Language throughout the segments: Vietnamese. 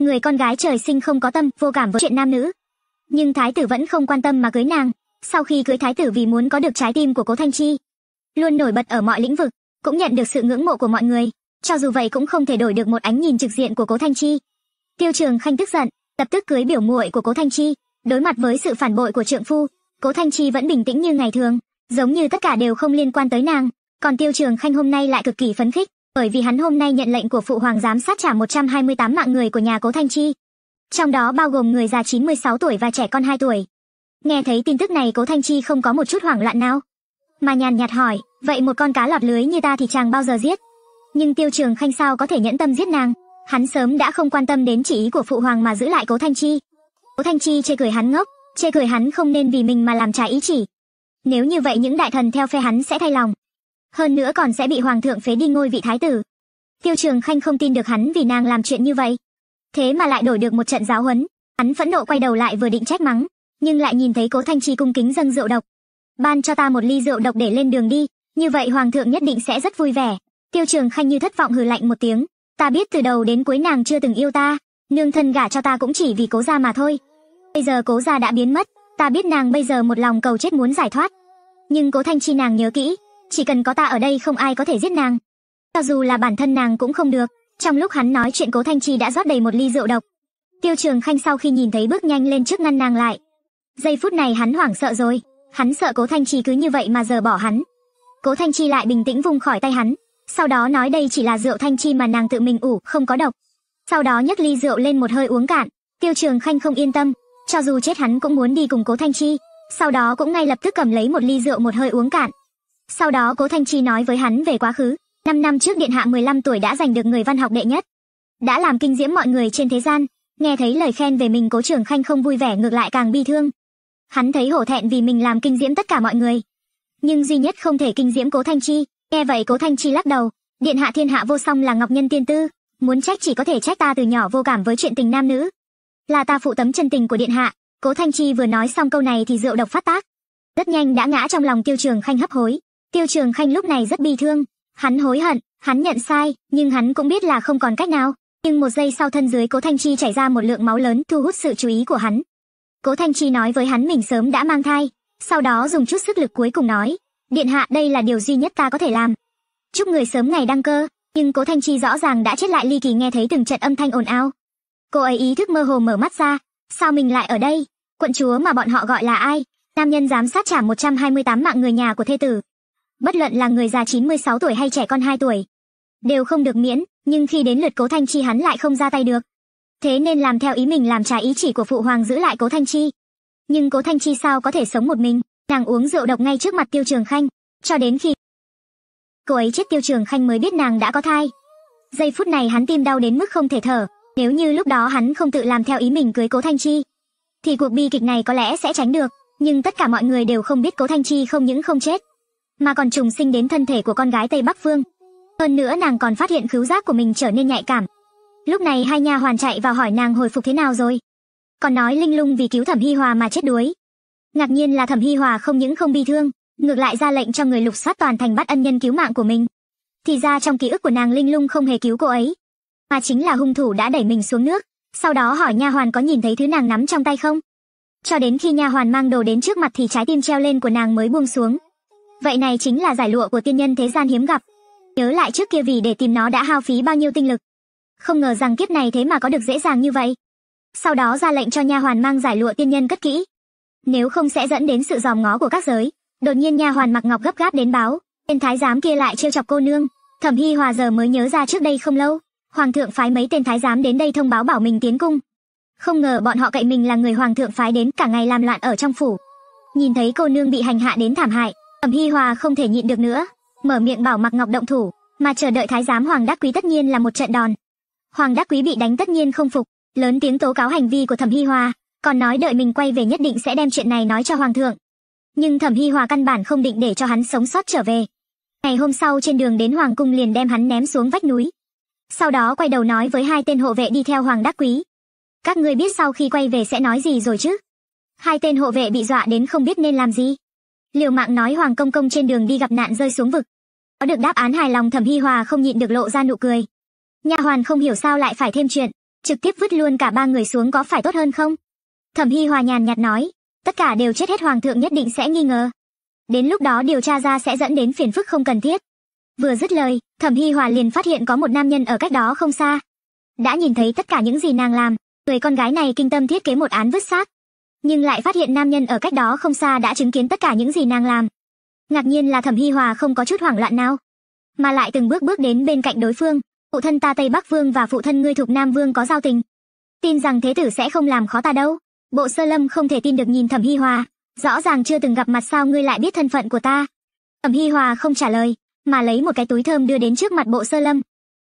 người con gái trời sinh không có tâm vô cảm với chuyện nam nữ nhưng thái tử vẫn không quan tâm mà cưới nàng sau khi cưới thái tử vì muốn có được trái tim của cố thanh chi luôn nổi bật ở mọi lĩnh vực cũng nhận được sự ngưỡng mộ của mọi người cho dù vậy cũng không thể đổi được một ánh nhìn trực diện của cố thanh chi tiêu trường khanh tức giận lập tức cưới biểu muội của cố thanh chi đối mặt với sự phản bội của trượng phu cố thanh chi vẫn bình tĩnh như ngày thường giống như tất cả đều không liên quan tới nàng còn tiêu trường khanh hôm nay lại cực kỳ phấn khích bởi vì hắn hôm nay nhận lệnh của phụ hoàng giám sát trả 128 mạng người của nhà Cố Thanh Chi. Trong đó bao gồm người già 96 tuổi và trẻ con 2 tuổi. Nghe thấy tin tức này Cố Thanh Chi không có một chút hoảng loạn nào. Mà nhàn nhạt hỏi, vậy một con cá lọt lưới như ta thì chàng bao giờ giết? Nhưng tiêu trường khanh sao có thể nhẫn tâm giết nàng? Hắn sớm đã không quan tâm đến chỉ ý của phụ hoàng mà giữ lại Cố Thanh Chi. Cố Thanh Chi chê cười hắn ngốc, chê cười hắn không nên vì mình mà làm trái ý chỉ. Nếu như vậy những đại thần theo phe hắn sẽ thay lòng, hơn nữa còn sẽ bị hoàng thượng phế đi ngôi vị thái tử tiêu trường khanh không tin được hắn vì nàng làm chuyện như vậy thế mà lại đổi được một trận giáo huấn hắn phẫn nộ quay đầu lại vừa định trách mắng nhưng lại nhìn thấy cố thanh trì cung kính dâng rượu độc ban cho ta một ly rượu độc để lên đường đi như vậy hoàng thượng nhất định sẽ rất vui vẻ tiêu trường khanh như thất vọng hừ lạnh một tiếng ta biết từ đầu đến cuối nàng chưa từng yêu ta nương thân gả cho ta cũng chỉ vì cố gia mà thôi bây giờ cố gia đã biến mất ta biết nàng bây giờ một lòng cầu chết muốn giải thoát nhưng cố thanh chi nàng nhớ kỹ chỉ cần có ta ở đây không ai có thể giết nàng cho dù là bản thân nàng cũng không được trong lúc hắn nói chuyện cố thanh trì đã rót đầy một ly rượu độc tiêu trường khanh sau khi nhìn thấy bước nhanh lên trước ngăn nàng lại giây phút này hắn hoảng sợ rồi hắn sợ cố thanh trì cứ như vậy mà giờ bỏ hắn cố thanh trì lại bình tĩnh vùng khỏi tay hắn sau đó nói đây chỉ là rượu thanh chi mà nàng tự mình ủ không có độc sau đó nhấc ly rượu lên một hơi uống cạn tiêu trường khanh không yên tâm cho dù chết hắn cũng muốn đi cùng cố thanh trì. sau đó cũng ngay lập tức cầm lấy một ly rượu một hơi uống cạn sau đó Cố Thanh Chi nói với hắn về quá khứ, 5 năm trước điện hạ 15 tuổi đã giành được người văn học đệ nhất, đã làm kinh diễm mọi người trên thế gian. Nghe thấy lời khen về mình Cố Trường Khanh không vui vẻ ngược lại càng bi thương. Hắn thấy hổ thẹn vì mình làm kinh diễm tất cả mọi người, nhưng duy nhất không thể kinh diễm Cố Thanh Chi. Nghe vậy Cố Thanh Chi lắc đầu, điện hạ thiên hạ vô song là ngọc nhân tiên tư, muốn trách chỉ có thể trách ta từ nhỏ vô cảm với chuyện tình nam nữ. Là ta phụ tấm chân tình của điện hạ. Cố Thanh Chi vừa nói xong câu này thì rượu độc phát tác, rất nhanh đã ngã trong lòng Tiêu Trường Khanh hấp hối, Tiêu Trường Khanh lúc này rất bi thương, hắn hối hận, hắn nhận sai, nhưng hắn cũng biết là không còn cách nào. Nhưng một giây sau thân dưới Cố Thanh Chi chảy ra một lượng máu lớn thu hút sự chú ý của hắn. Cố Thanh Chi nói với hắn mình sớm đã mang thai, sau đó dùng chút sức lực cuối cùng nói, điện hạ đây là điều duy nhất ta có thể làm. Chúc người sớm ngày đăng cơ, nhưng Cố Thanh Chi rõ ràng đã chết lại ly kỳ nghe thấy từng trận âm thanh ồn ào. Cô ấy ý thức mơ hồ mở mắt ra, sao mình lại ở đây? Quận chúa mà bọn họ gọi là ai? Nam nhân giám sát trả 128 mạng người nhà của thê tử, bất luận là người già 96 tuổi hay trẻ con 2 tuổi, đều không được miễn, nhưng khi đến lượt Cố Thanh Chi hắn lại không ra tay được. Thế nên làm theo ý mình làm trái ý chỉ của phụ hoàng giữ lại Cố Thanh Chi. Nhưng Cố Thanh Chi sao có thể sống một mình, nàng uống rượu độc ngay trước mặt Tiêu Trường Khanh, cho đến khi cô ấy chết Tiêu Trường Khanh mới biết nàng đã có thai. Giây phút này hắn tim đau đến mức không thể thở, nếu như lúc đó hắn không tự làm theo ý mình cưới Cố Thanh Chi, thì cuộc bi kịch này có lẽ sẽ tránh được, nhưng tất cả mọi người đều không biết Cố Thanh Chi không những không chết, mà còn trùng sinh đến thân thể của con gái Tây Bắc Phương. Hơn nữa nàng còn phát hiện khứu giác của mình trở nên nhạy cảm. Lúc này hai nha hoàn chạy vào hỏi nàng hồi phục thế nào rồi. Còn nói Linh Lung vì cứu Thẩm Hi Hòa mà chết đuối. Ngạc nhiên là Thẩm Hi Hòa không những không bi thương, ngược lại ra lệnh cho người lục soát toàn thành bắt ân nhân cứu mạng của mình. Thì ra trong ký ức của nàng Linh Lung không hề cứu cô ấy, mà chính là hung thủ đã đẩy mình xuống nước, sau đó hỏi nha hoàn có nhìn thấy thứ nàng nắm trong tay không. Cho đến khi nha hoàn mang đồ đến trước mặt thì trái tim treo lên của nàng mới buông xuống, vậy này chính là giải lụa của tiên nhân thế gian hiếm gặp nhớ lại trước kia vì để tìm nó đã hao phí bao nhiêu tinh lực không ngờ rằng kiếp này thế mà có được dễ dàng như vậy sau đó ra lệnh cho nha hoàn mang giải lụa tiên nhân cất kỹ nếu không sẽ dẫn đến sự dòm ngó của các giới đột nhiên nha hoàn mặc ngọc gấp gáp đến báo tên thái giám kia lại trêu chọc cô nương thẩm hy hòa giờ mới nhớ ra trước đây không lâu hoàng thượng phái mấy tên thái giám đến đây thông báo bảo mình tiến cung không ngờ bọn họ cậy mình là người hoàng thượng phái đến cả ngày làm loạn ở trong phủ nhìn thấy cô nương bị hành hạ đến thảm hại Ẩm Hi Hòa không thể nhịn được nữa, mở miệng bảo Mạc Ngọc động thủ, mà chờ đợi thái giám Hoàng Đắc Quý tất nhiên là một trận đòn. Hoàng Đắc Quý bị đánh tất nhiên không phục, lớn tiếng tố cáo hành vi của Thẩm Hi Hòa, còn nói đợi mình quay về nhất định sẽ đem chuyện này nói cho hoàng thượng. Nhưng Thẩm Hi Hòa căn bản không định để cho hắn sống sót trở về. Ngày hôm sau trên đường đến hoàng cung liền đem hắn ném xuống vách núi. Sau đó quay đầu nói với hai tên hộ vệ đi theo Hoàng Đắc Quý. Các ngươi biết sau khi quay về sẽ nói gì rồi chứ? Hai tên hộ vệ bị dọa đến không biết nên làm gì liều mạng nói hoàng công công trên đường đi gặp nạn rơi xuống vực có được đáp án hài lòng thẩm hi hòa không nhịn được lộ ra nụ cười nha hoàn không hiểu sao lại phải thêm chuyện trực tiếp vứt luôn cả ba người xuống có phải tốt hơn không thẩm hi hòa nhàn nhạt nói tất cả đều chết hết hoàng thượng nhất định sẽ nghi ngờ đến lúc đó điều tra ra sẽ dẫn đến phiền phức không cần thiết vừa dứt lời thẩm hi hòa liền phát hiện có một nam nhân ở cách đó không xa đã nhìn thấy tất cả những gì nàng làm người con gái này kinh tâm thiết kế một án vứt xác nhưng lại phát hiện nam nhân ở cách đó không xa đã chứng kiến tất cả những gì nàng làm ngạc nhiên là thẩm hi hòa không có chút hoảng loạn nào mà lại từng bước bước đến bên cạnh đối phương phụ thân ta tây bắc vương và phụ thân ngươi thuộc nam vương có giao tình tin rằng thế tử sẽ không làm khó ta đâu bộ sơ lâm không thể tin được nhìn thẩm hi hòa rõ ràng chưa từng gặp mặt sao ngươi lại biết thân phận của ta thẩm hi hòa không trả lời mà lấy một cái túi thơm đưa đến trước mặt bộ sơ lâm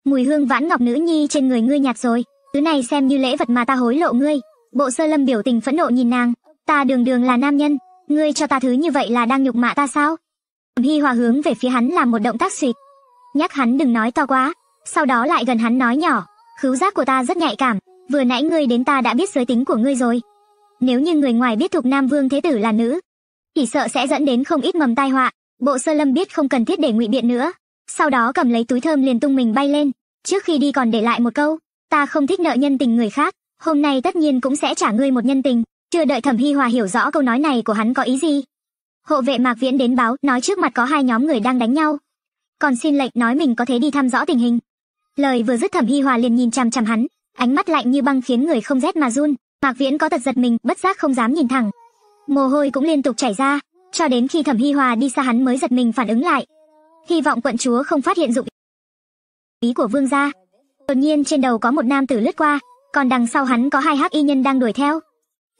mùi hương vãn ngọc nữ nhi trên người ngươi nhạt rồi thứ này xem như lễ vật mà ta hối lộ ngươi Bộ sơ lâm biểu tình phẫn nộ nhìn nàng, ta đường đường là nam nhân, ngươi cho ta thứ như vậy là đang nhục mạ ta sao? Hi hòa hướng về phía hắn làm một động tác suyệt. Nhắc hắn đừng nói to quá, sau đó lại gần hắn nói nhỏ, khứu giác của ta rất nhạy cảm, vừa nãy ngươi đến ta đã biết giới tính của ngươi rồi. Nếu như người ngoài biết thuộc Nam Vương Thế Tử là nữ, chỉ sợ sẽ dẫn đến không ít mầm tai họa, bộ sơ lâm biết không cần thiết để ngụy biện nữa. Sau đó cầm lấy túi thơm liền tung mình bay lên, trước khi đi còn để lại một câu, ta không thích nợ nhân tình người khác, hôm nay tất nhiên cũng sẽ trả ngươi một nhân tình chưa đợi thẩm hi hòa hiểu rõ câu nói này của hắn có ý gì hộ vệ mạc viễn đến báo nói trước mặt có hai nhóm người đang đánh nhau còn xin lệnh nói mình có thể đi thăm rõ tình hình lời vừa dứt thẩm hi hòa liền nhìn chằm chằm hắn ánh mắt lạnh như băng khiến người không rét mà run mạc viễn có tật giật mình bất giác không dám nhìn thẳng mồ hôi cũng liên tục chảy ra cho đến khi thẩm hi hòa đi xa hắn mới giật mình phản ứng lại hy vọng quận chúa không phát hiện dụng ý của vương gia đột nhiên trên đầu có một nam tử lướt qua còn đằng sau hắn có hai hắc y nhân đang đuổi theo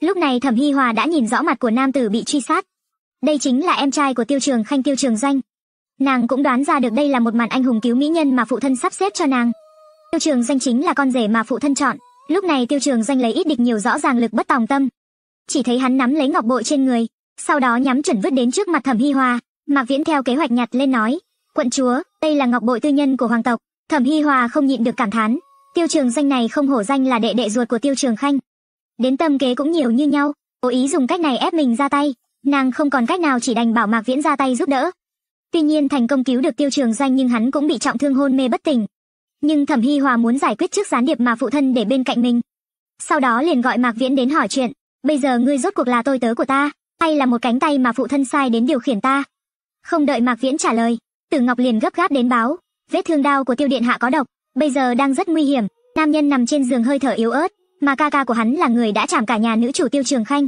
lúc này thẩm hi hòa đã nhìn rõ mặt của nam tử bị truy sát đây chính là em trai của tiêu trường khanh tiêu trường danh. nàng cũng đoán ra được đây là một màn anh hùng cứu mỹ nhân mà phụ thân sắp xếp cho nàng tiêu trường danh chính là con rể mà phụ thân chọn lúc này tiêu trường danh lấy ít địch nhiều rõ ràng lực bất tòng tâm chỉ thấy hắn nắm lấy ngọc bội trên người sau đó nhắm chuẩn vứt đến trước mặt thẩm hi hòa mạc viễn theo kế hoạch nhặt lên nói quận chúa đây là ngọc bội tư nhân của hoàng tộc thẩm hi hòa không nhịn được cảm thán tiêu trường danh này không hổ danh là đệ đệ ruột của tiêu trường khanh đến tâm kế cũng nhiều như nhau cố ý dùng cách này ép mình ra tay nàng không còn cách nào chỉ đành bảo mạc viễn ra tay giúp đỡ tuy nhiên thành công cứu được tiêu trường Danh nhưng hắn cũng bị trọng thương hôn mê bất tỉnh nhưng thẩm hy hòa muốn giải quyết trước gián điệp mà phụ thân để bên cạnh mình sau đó liền gọi mạc viễn đến hỏi chuyện bây giờ ngươi rốt cuộc là tôi tớ của ta hay là một cánh tay mà phụ thân sai đến điều khiển ta không đợi mạc viễn trả lời tử ngọc liền gấp gáp đến báo vết thương đau của tiêu điện hạ có độc bây giờ đang rất nguy hiểm nam nhân nằm trên giường hơi thở yếu ớt mà ca ca của hắn là người đã chạm cả nhà nữ chủ tiêu trường khanh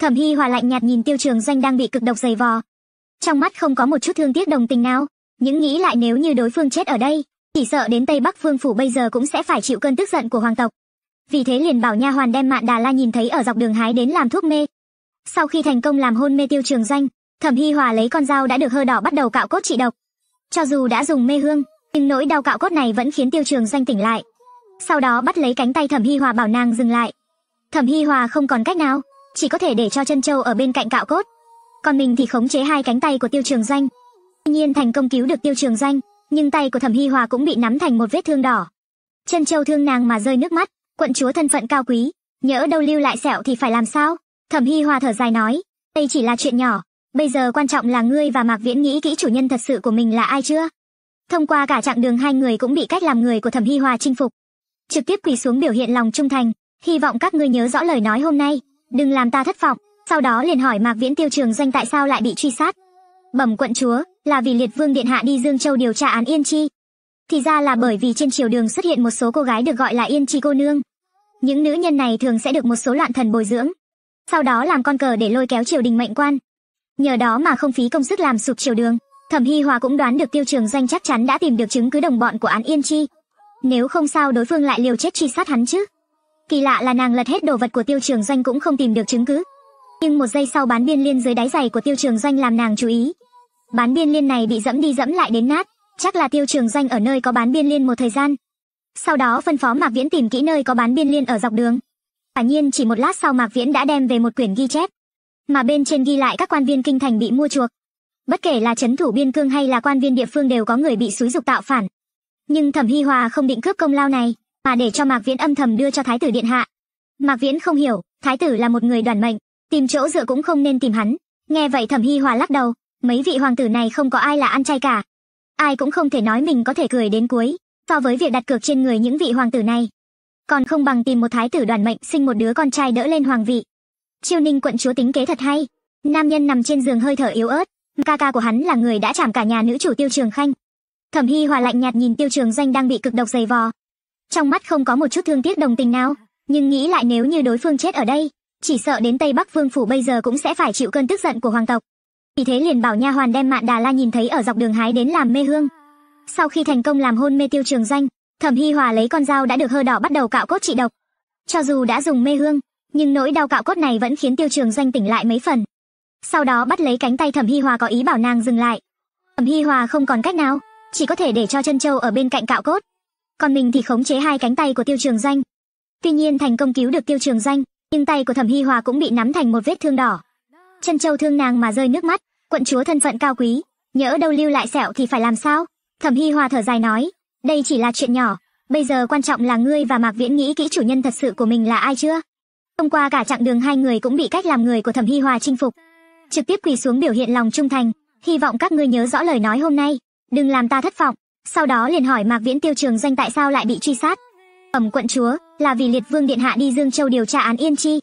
thẩm hy hòa lạnh nhạt nhìn tiêu trường doanh đang bị cực độc dày vò trong mắt không có một chút thương tiếc đồng tình nào những nghĩ lại nếu như đối phương chết ở đây chỉ sợ đến tây bắc phương phủ bây giờ cũng sẽ phải chịu cơn tức giận của hoàng tộc vì thế liền bảo nha hoàn đem mạn đà la nhìn thấy ở dọc đường hái đến làm thuốc mê sau khi thành công làm hôn mê tiêu trường doanh thẩm hy hòa lấy con dao đã được hơ đỏ bắt đầu cạo cốt trị độc cho dù đã dùng mê hương nhưng nỗi đau cạo cốt này vẫn khiến tiêu trường doanh tỉnh lại sau đó bắt lấy cánh tay thẩm hi hòa bảo nàng dừng lại thẩm hi hòa không còn cách nào chỉ có thể để cho chân châu ở bên cạnh cạo cốt còn mình thì khống chế hai cánh tay của tiêu trường doanh tuy nhiên thành công cứu được tiêu trường doanh nhưng tay của thẩm hi hòa cũng bị nắm thành một vết thương đỏ chân châu thương nàng mà rơi nước mắt quận chúa thân phận cao quý nhỡ đâu lưu lại sẹo thì phải làm sao thẩm hi hòa thở dài nói đây chỉ là chuyện nhỏ bây giờ quan trọng là ngươi và mạc viễn nghĩ kỹ chủ nhân thật sự của mình là ai chưa Thông qua cả chặng đường hai người cũng bị cách làm người của Thẩm Hi Hòa chinh phục. Trực tiếp quỳ xuống biểu hiện lòng trung thành, hy vọng các ngươi nhớ rõ lời nói hôm nay, đừng làm ta thất vọng. Sau đó liền hỏi Mạc Viễn Tiêu Trường Doanh tại sao lại bị truy sát. Bẩm quận chúa, là vì Liệt Vương điện hạ đi Dương Châu điều tra án Yên Chi. Thì ra là bởi vì trên triều đường xuất hiện một số cô gái được gọi là Yên Chi cô nương. Những nữ nhân này thường sẽ được một số loạn thần bồi dưỡng, sau đó làm con cờ để lôi kéo triều đình mệnh quan. Nhờ đó mà không phí công sức làm sụp triều đường, Thẩm Hi Hòa cũng đoán được Tiêu Trường Doanh chắc chắn đã tìm được chứng cứ đồng bọn của án Yên Chi. Nếu không sao đối phương lại liều chết truy sát hắn chứ. Kỳ lạ là nàng lật hết đồ vật của Tiêu Trường Doanh cũng không tìm được chứng cứ. Nhưng một giây sau bán biên liên dưới đáy giày của Tiêu Trường Doanh làm nàng chú ý. Bán biên liên này bị dẫm đi dẫm lại đến nát, chắc là Tiêu Trường Doanh ở nơi có bán biên liên một thời gian. Sau đó phân phó Mạc Viễn tìm kỹ nơi có bán biên liên ở dọc đường. Quả nhiên chỉ một lát sau Mạc Viễn đã đem về một quyển ghi chép, mà bên trên ghi lại các quan viên kinh thành bị mua chuộc bất kể là chấn thủ biên cương hay là quan viên địa phương đều có người bị xúi dục tạo phản nhưng thẩm hi hòa không định cướp công lao này mà để cho mạc viễn âm thầm đưa cho thái tử điện hạ mạc viễn không hiểu thái tử là một người đoàn mệnh tìm chỗ dựa cũng không nên tìm hắn nghe vậy thẩm hi hòa lắc đầu mấy vị hoàng tử này không có ai là ăn chay cả ai cũng không thể nói mình có thể cười đến cuối so với việc đặt cược trên người những vị hoàng tử này còn không bằng tìm một thái tử đoàn mệnh sinh một đứa con trai đỡ lên hoàng vị chiêu ninh quận chúa tính kế thật hay nam nhân nằm trên giường hơi thở yếu ớt ca ca của hắn là người đã chạm cả nhà nữ chủ tiêu trường khanh thẩm hy hòa lạnh nhạt nhìn tiêu trường danh đang bị cực độc dày vò trong mắt không có một chút thương tiếc đồng tình nào nhưng nghĩ lại nếu như đối phương chết ở đây chỉ sợ đến tây bắc vương phủ bây giờ cũng sẽ phải chịu cơn tức giận của hoàng tộc vì thế liền bảo nha hoàn đem mạn đà la nhìn thấy ở dọc đường hái đến làm mê hương sau khi thành công làm hôn mê tiêu trường danh thẩm hy hòa lấy con dao đã được hơ đỏ bắt đầu cạo cốt trị độc cho dù đã dùng mê hương nhưng nỗi đau cạo cốt này vẫn khiến tiêu trường danh tỉnh lại mấy phần sau đó bắt lấy cánh tay thẩm hy hòa có ý bảo nàng dừng lại thẩm hy hòa không còn cách nào chỉ có thể để cho chân châu ở bên cạnh cạo cốt còn mình thì khống chế hai cánh tay của tiêu trường danh tuy nhiên thành công cứu được tiêu trường danh nhưng tay của thẩm hy hòa cũng bị nắm thành một vết thương đỏ chân châu thương nàng mà rơi nước mắt quận chúa thân phận cao quý nhỡ đâu lưu lại sẹo thì phải làm sao thẩm hy hòa thở dài nói đây chỉ là chuyện nhỏ bây giờ quan trọng là ngươi và mạc viễn nghĩ kỹ chủ nhân thật sự của mình là ai chưa thông qua cả chặng đường hai người cũng bị cách làm người của thẩm hy hòa chinh phục trực tiếp quỳ xuống biểu hiện lòng trung thành hy vọng các ngươi nhớ rõ lời nói hôm nay đừng làm ta thất vọng sau đó liền hỏi mạc viễn tiêu trường danh tại sao lại bị truy sát ẩm quận chúa là vì liệt vương điện hạ đi dương châu điều tra án yên chi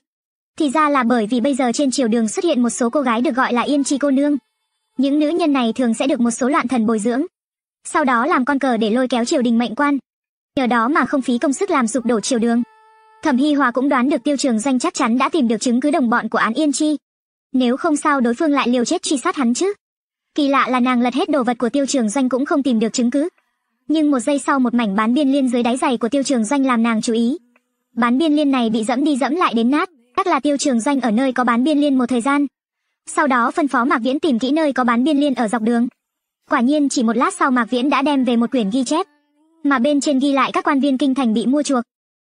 thì ra là bởi vì bây giờ trên triều đường xuất hiện một số cô gái được gọi là yên chi cô nương những nữ nhân này thường sẽ được một số loạn thần bồi dưỡng sau đó làm con cờ để lôi kéo triều đình mệnh quan nhờ đó mà không phí công sức làm sụp đổ triều đường thẩm hy hòa cũng đoán được tiêu trường danh chắc chắn đã tìm được chứng cứ đồng bọn của án yên chi nếu không sao đối phương lại liều chết truy sát hắn chứ kỳ lạ là nàng lật hết đồ vật của tiêu trường doanh cũng không tìm được chứng cứ nhưng một giây sau một mảnh bán biên liên dưới đáy giày của tiêu trường doanh làm nàng chú ý bán biên liên này bị dẫm đi dẫm lại đến nát chắc là tiêu trường doanh ở nơi có bán biên liên một thời gian sau đó phân phó mạc viễn tìm kỹ nơi có bán biên liên ở dọc đường quả nhiên chỉ một lát sau mạc viễn đã đem về một quyển ghi chép mà bên trên ghi lại các quan viên kinh thành bị mua chuộc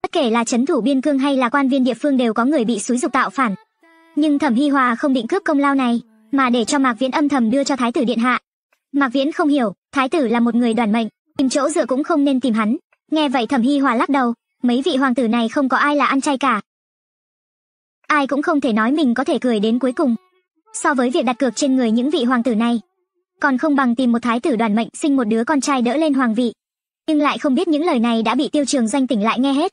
bất kể là chấn thủ biên cương hay là quan viên địa phương đều có người bị xúi dục tạo phản nhưng thẩm hi hòa không định cướp công lao này mà để cho mạc viễn âm thầm đưa cho thái tử điện hạ mạc viễn không hiểu thái tử là một người đoàn mệnh tìm chỗ dựa cũng không nên tìm hắn nghe vậy thẩm hi hòa lắc đầu mấy vị hoàng tử này không có ai là ăn chay cả ai cũng không thể nói mình có thể cười đến cuối cùng so với việc đặt cược trên người những vị hoàng tử này còn không bằng tìm một thái tử đoàn mệnh sinh một đứa con trai đỡ lên hoàng vị nhưng lại không biết những lời này đã bị tiêu trường doanh tỉnh lại nghe hết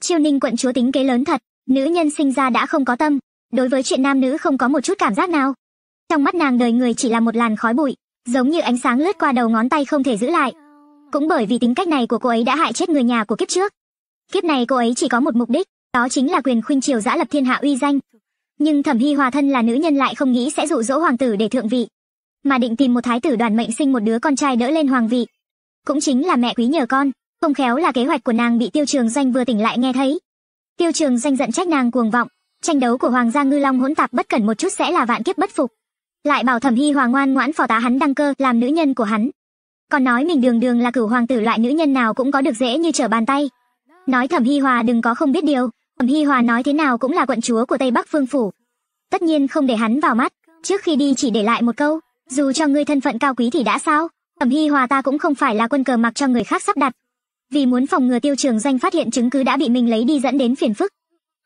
chiêu ninh quận chúa tính kế lớn thật nữ nhân sinh ra đã không có tâm đối với chuyện nam nữ không có một chút cảm giác nào trong mắt nàng đời người chỉ là một làn khói bụi giống như ánh sáng lướt qua đầu ngón tay không thể giữ lại cũng bởi vì tính cách này của cô ấy đã hại chết người nhà của kiếp trước kiếp này cô ấy chỉ có một mục đích đó chính là quyền khuynh triều giã lập thiên hạ uy danh nhưng thẩm hy hòa thân là nữ nhân lại không nghĩ sẽ dụ dỗ hoàng tử để thượng vị mà định tìm một thái tử đoàn mệnh sinh một đứa con trai đỡ lên hoàng vị cũng chính là mẹ quý nhờ con không khéo là kế hoạch của nàng bị tiêu trường danh vừa tỉnh lại nghe thấy tiêu trường danh giận trách nàng cuồng vọng tranh đấu của hoàng gia ngư long hỗn tạp bất cẩn một chút sẽ là vạn kiếp bất phục lại bảo thẩm hy hoàng ngoan ngoãn phò tá hắn đăng cơ làm nữ nhân của hắn còn nói mình đường đường là cửu hoàng tử loại nữ nhân nào cũng có được dễ như trở bàn tay nói thẩm hy hòa đừng có không biết điều thẩm hy hòa nói thế nào cũng là quận chúa của tây bắc phương phủ tất nhiên không để hắn vào mắt trước khi đi chỉ để lại một câu dù cho ngươi thân phận cao quý thì đã sao thẩm hy hòa ta cũng không phải là quân cờ mặc cho người khác sắp đặt vì muốn phòng ngừa tiêu trường danh phát hiện chứng cứ đã bị mình lấy đi dẫn đến phiền phức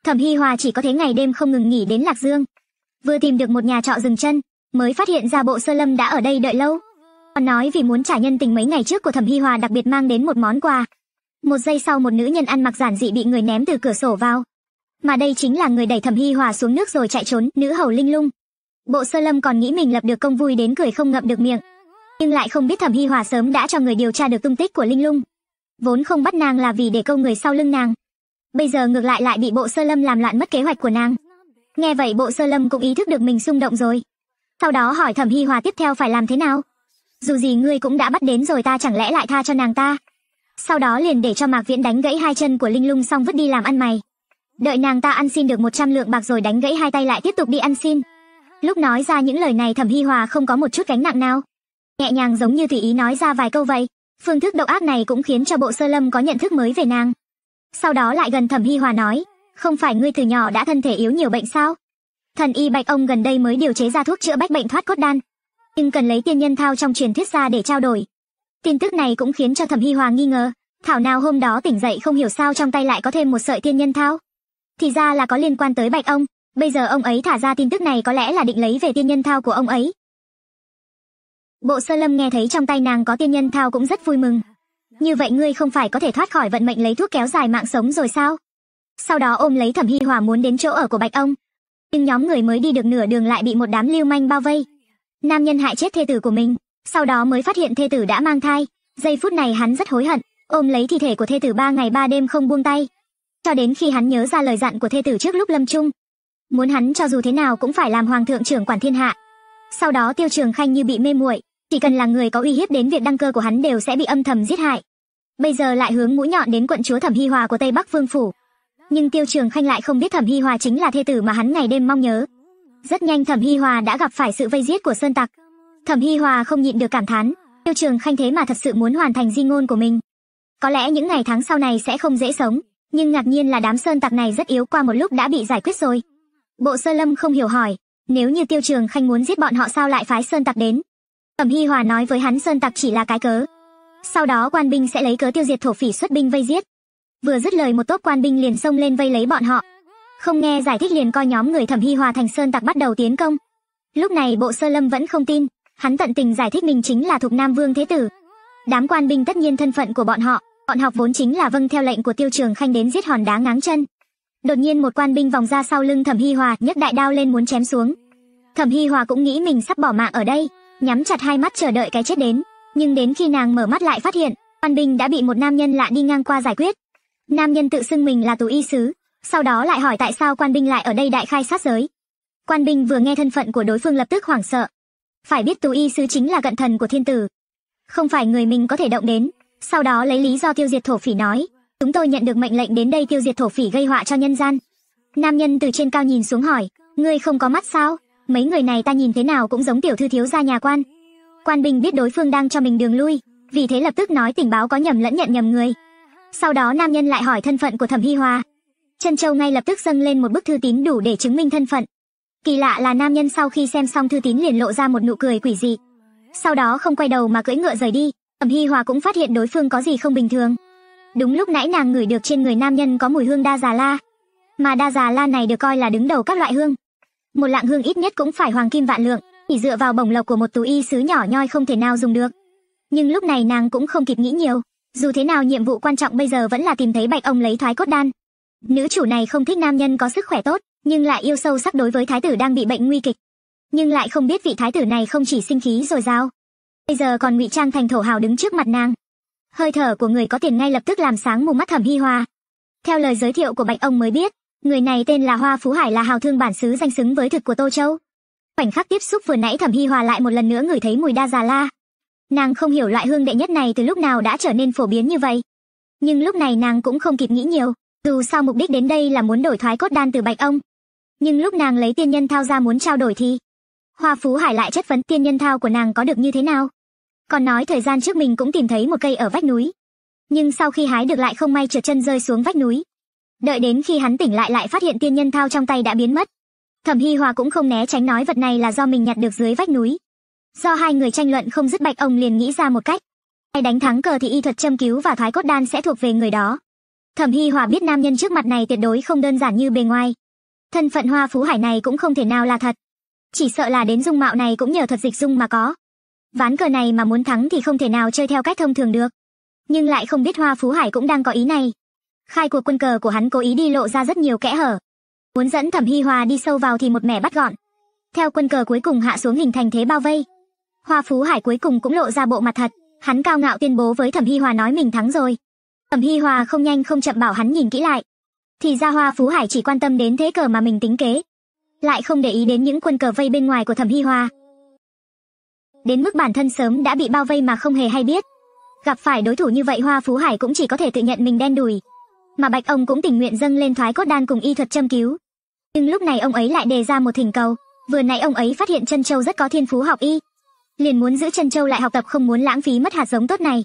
thẩm hi hòa chỉ có thế ngày đêm không ngừng nghỉ đến lạc dương vừa tìm được một nhà trọ dừng chân mới phát hiện ra bộ sơ lâm đã ở đây đợi lâu còn nói vì muốn trả nhân tình mấy ngày trước của thẩm hi hòa đặc biệt mang đến một món quà một giây sau một nữ nhân ăn mặc giản dị bị người ném từ cửa sổ vào mà đây chính là người đẩy thẩm hi hòa xuống nước rồi chạy trốn nữ hầu linh lung bộ sơ lâm còn nghĩ mình lập được công vui đến cười không ngậm được miệng nhưng lại không biết thẩm hi hòa sớm đã cho người điều tra được tung tích của linh lung vốn không bắt nàng là vì để câu người sau lưng nàng bây giờ ngược lại lại bị bộ sơ lâm làm loạn mất kế hoạch của nàng nghe vậy bộ sơ lâm cũng ý thức được mình xung động rồi sau đó hỏi thẩm hi hòa tiếp theo phải làm thế nào dù gì ngươi cũng đã bắt đến rồi ta chẳng lẽ lại tha cho nàng ta sau đó liền để cho mạc viễn đánh gãy hai chân của linh lung xong vứt đi làm ăn mày đợi nàng ta ăn xin được một trăm lượng bạc rồi đánh gãy hai tay lại tiếp tục đi ăn xin lúc nói ra những lời này thẩm hi hòa không có một chút gánh nặng nào nhẹ nhàng giống như tùy ý nói ra vài câu vậy phương thức độc ác này cũng khiến cho bộ sơ lâm có nhận thức mới về nàng sau đó lại gần thẩm hi hòa nói không phải ngươi từ nhỏ đã thân thể yếu nhiều bệnh sao thần y bạch ông gần đây mới điều chế ra thuốc chữa bách bệnh thoát cốt đan nhưng cần lấy tiên nhân thao trong truyền thuyết ra để trao đổi tin tức này cũng khiến cho thẩm hi hòa nghi ngờ thảo nào hôm đó tỉnh dậy không hiểu sao trong tay lại có thêm một sợi tiên nhân thao thì ra là có liên quan tới bạch ông bây giờ ông ấy thả ra tin tức này có lẽ là định lấy về tiên nhân thao của ông ấy bộ sơ lâm nghe thấy trong tay nàng có tiên nhân thao cũng rất vui mừng như vậy ngươi không phải có thể thoát khỏi vận mệnh lấy thuốc kéo dài mạng sống rồi sao sau đó ôm lấy thẩm hy hòa muốn đến chỗ ở của bạch ông nhưng nhóm người mới đi được nửa đường lại bị một đám lưu manh bao vây nam nhân hại chết thê tử của mình sau đó mới phát hiện thê tử đã mang thai giây phút này hắn rất hối hận ôm lấy thi thể của thê tử ba ngày ba đêm không buông tay cho đến khi hắn nhớ ra lời dặn của thê tử trước lúc lâm chung muốn hắn cho dù thế nào cũng phải làm hoàng thượng trưởng quản thiên hạ sau đó tiêu trường khanh như bị mê muội chỉ cần là người có uy hiếp đến việc đăng cơ của hắn đều sẽ bị âm thầm giết hại bây giờ lại hướng mũi nhọn đến quận chúa thẩm hy hòa của tây bắc vương phủ nhưng tiêu trường khanh lại không biết thẩm hy hòa chính là thê tử mà hắn ngày đêm mong nhớ rất nhanh thẩm hy hòa đã gặp phải sự vây giết của sơn tặc thẩm hy hòa không nhịn được cảm thán tiêu trường khanh thế mà thật sự muốn hoàn thành di ngôn của mình có lẽ những ngày tháng sau này sẽ không dễ sống nhưng ngạc nhiên là đám sơn tặc này rất yếu qua một lúc đã bị giải quyết rồi bộ sơ lâm không hiểu hỏi nếu như tiêu trường khanh muốn giết bọn họ sao lại phái sơn tặc đến Ẩm Hi Hòa nói với hắn Sơn Tặc chỉ là cái cớ. Sau đó quan binh sẽ lấy cớ tiêu diệt thổ phỉ xuất binh vây giết. Vừa dứt lời một tốp quan binh liền xông lên vây lấy bọn họ. Không nghe giải thích liền coi nhóm người Thẩm Hi Hòa thành Sơn Tặc bắt đầu tiến công. Lúc này Bộ Sơ Lâm vẫn không tin, hắn tận tình giải thích mình chính là thuộc Nam Vương Thế Tử. Đám quan binh tất nhiên thân phận của bọn họ, bọn học vốn chính là vâng theo lệnh của Tiêu Trường Khanh đến giết hòn đá ngáng chân. Đột nhiên một quan binh vòng ra sau lưng Thẩm Hi Hòa, nhấc đại đao lên muốn chém xuống. Thẩm Hi Hòa cũng nghĩ mình sắp bỏ mạng ở đây, nhắm chặt hai mắt chờ đợi cái chết đến nhưng đến khi nàng mở mắt lại phát hiện quan binh đã bị một nam nhân lạ đi ngang qua giải quyết nam nhân tự xưng mình là tù y sứ sau đó lại hỏi tại sao quan binh lại ở đây đại khai sát giới quan binh vừa nghe thân phận của đối phương lập tức hoảng sợ phải biết tù y sứ chính là cận thần của thiên tử không phải người mình có thể động đến sau đó lấy lý do tiêu diệt thổ phỉ nói chúng tôi nhận được mệnh lệnh đến đây tiêu diệt thổ phỉ gây họa cho nhân gian nam nhân từ trên cao nhìn xuống hỏi ngươi không có mắt sao mấy người này ta nhìn thế nào cũng giống tiểu thư thiếu gia nhà quan quan bình biết đối phương đang cho mình đường lui vì thế lập tức nói tình báo có nhầm lẫn nhận nhầm người sau đó nam nhân lại hỏi thân phận của thẩm hi Hoa. trân châu ngay lập tức dâng lên một bức thư tín đủ để chứng minh thân phận kỳ lạ là nam nhân sau khi xem xong thư tín liền lộ ra một nụ cười quỷ dị sau đó không quay đầu mà cưỡi ngựa rời đi thẩm hi Hoa cũng phát hiện đối phương có gì không bình thường đúng lúc nãy nàng ngửi được trên người nam nhân có mùi hương đa già la mà đa già la này được coi là đứng đầu các loại hương một lạng hương ít nhất cũng phải hoàng kim vạn lượng chỉ dựa vào bổng lộc của một túi y sứ nhỏ nhoi không thể nào dùng được nhưng lúc này nàng cũng không kịp nghĩ nhiều dù thế nào nhiệm vụ quan trọng bây giờ vẫn là tìm thấy bạch ông lấy thoái cốt đan nữ chủ này không thích nam nhân có sức khỏe tốt nhưng lại yêu sâu sắc đối với thái tử đang bị bệnh nguy kịch nhưng lại không biết vị thái tử này không chỉ sinh khí rồi giao bây giờ còn ngụy trang thành thổ hào đứng trước mặt nàng hơi thở của người có tiền ngay lập tức làm sáng mù mắt thẩm hi hoa theo lời giới thiệu của bạch ông mới biết người này tên là hoa phú hải là hào thương bản xứ danh xứng với thực của tô châu khoảnh khắc tiếp xúc vừa nãy thẩm hy hòa lại một lần nữa ngửi thấy mùi đa già la nàng không hiểu loại hương đệ nhất này từ lúc nào đã trở nên phổ biến như vậy nhưng lúc này nàng cũng không kịp nghĩ nhiều dù sao mục đích đến đây là muốn đổi thoái cốt đan từ bạch ông nhưng lúc nàng lấy tiên nhân thao ra muốn trao đổi thì hoa phú hải lại chất vấn tiên nhân thao của nàng có được như thế nào còn nói thời gian trước mình cũng tìm thấy một cây ở vách núi nhưng sau khi hái được lại không may trượt chân rơi xuống vách núi đợi đến khi hắn tỉnh lại lại phát hiện tiên nhân thao trong tay đã biến mất thẩm hi hòa cũng không né tránh nói vật này là do mình nhặt được dưới vách núi do hai người tranh luận không dứt bạch ông liền nghĩ ra một cách ai đánh thắng cờ thì y thuật châm cứu và thoái cốt đan sẽ thuộc về người đó thẩm hi hòa biết nam nhân trước mặt này tuyệt đối không đơn giản như bề ngoài thân phận hoa phú hải này cũng không thể nào là thật chỉ sợ là đến dung mạo này cũng nhờ thuật dịch dung mà có ván cờ này mà muốn thắng thì không thể nào chơi theo cách thông thường được nhưng lại không biết hoa phú hải cũng đang có ý này khai cuộc quân cờ của hắn cố ý đi lộ ra rất nhiều kẽ hở muốn dẫn thẩm hi hòa đi sâu vào thì một mẻ bắt gọn theo quân cờ cuối cùng hạ xuống hình thành thế bao vây hoa phú hải cuối cùng cũng lộ ra bộ mặt thật hắn cao ngạo tuyên bố với thẩm hi hòa nói mình thắng rồi thẩm hi hòa không nhanh không chậm bảo hắn nhìn kỹ lại thì ra hoa phú hải chỉ quan tâm đến thế cờ mà mình tính kế lại không để ý đến những quân cờ vây bên ngoài của thẩm hi hòa đến mức bản thân sớm đã bị bao vây mà không hề hay biết gặp phải đối thủ như vậy hoa phú hải cũng chỉ có thể tự nhận mình đen đùi mà bạch ông cũng tình nguyện dâng lên thoái cốt đan cùng y thuật châm cứu nhưng lúc này ông ấy lại đề ra một thỉnh cầu vừa nãy ông ấy phát hiện chân châu rất có thiên phú học y liền muốn giữ chân châu lại học tập không muốn lãng phí mất hạt giống tốt này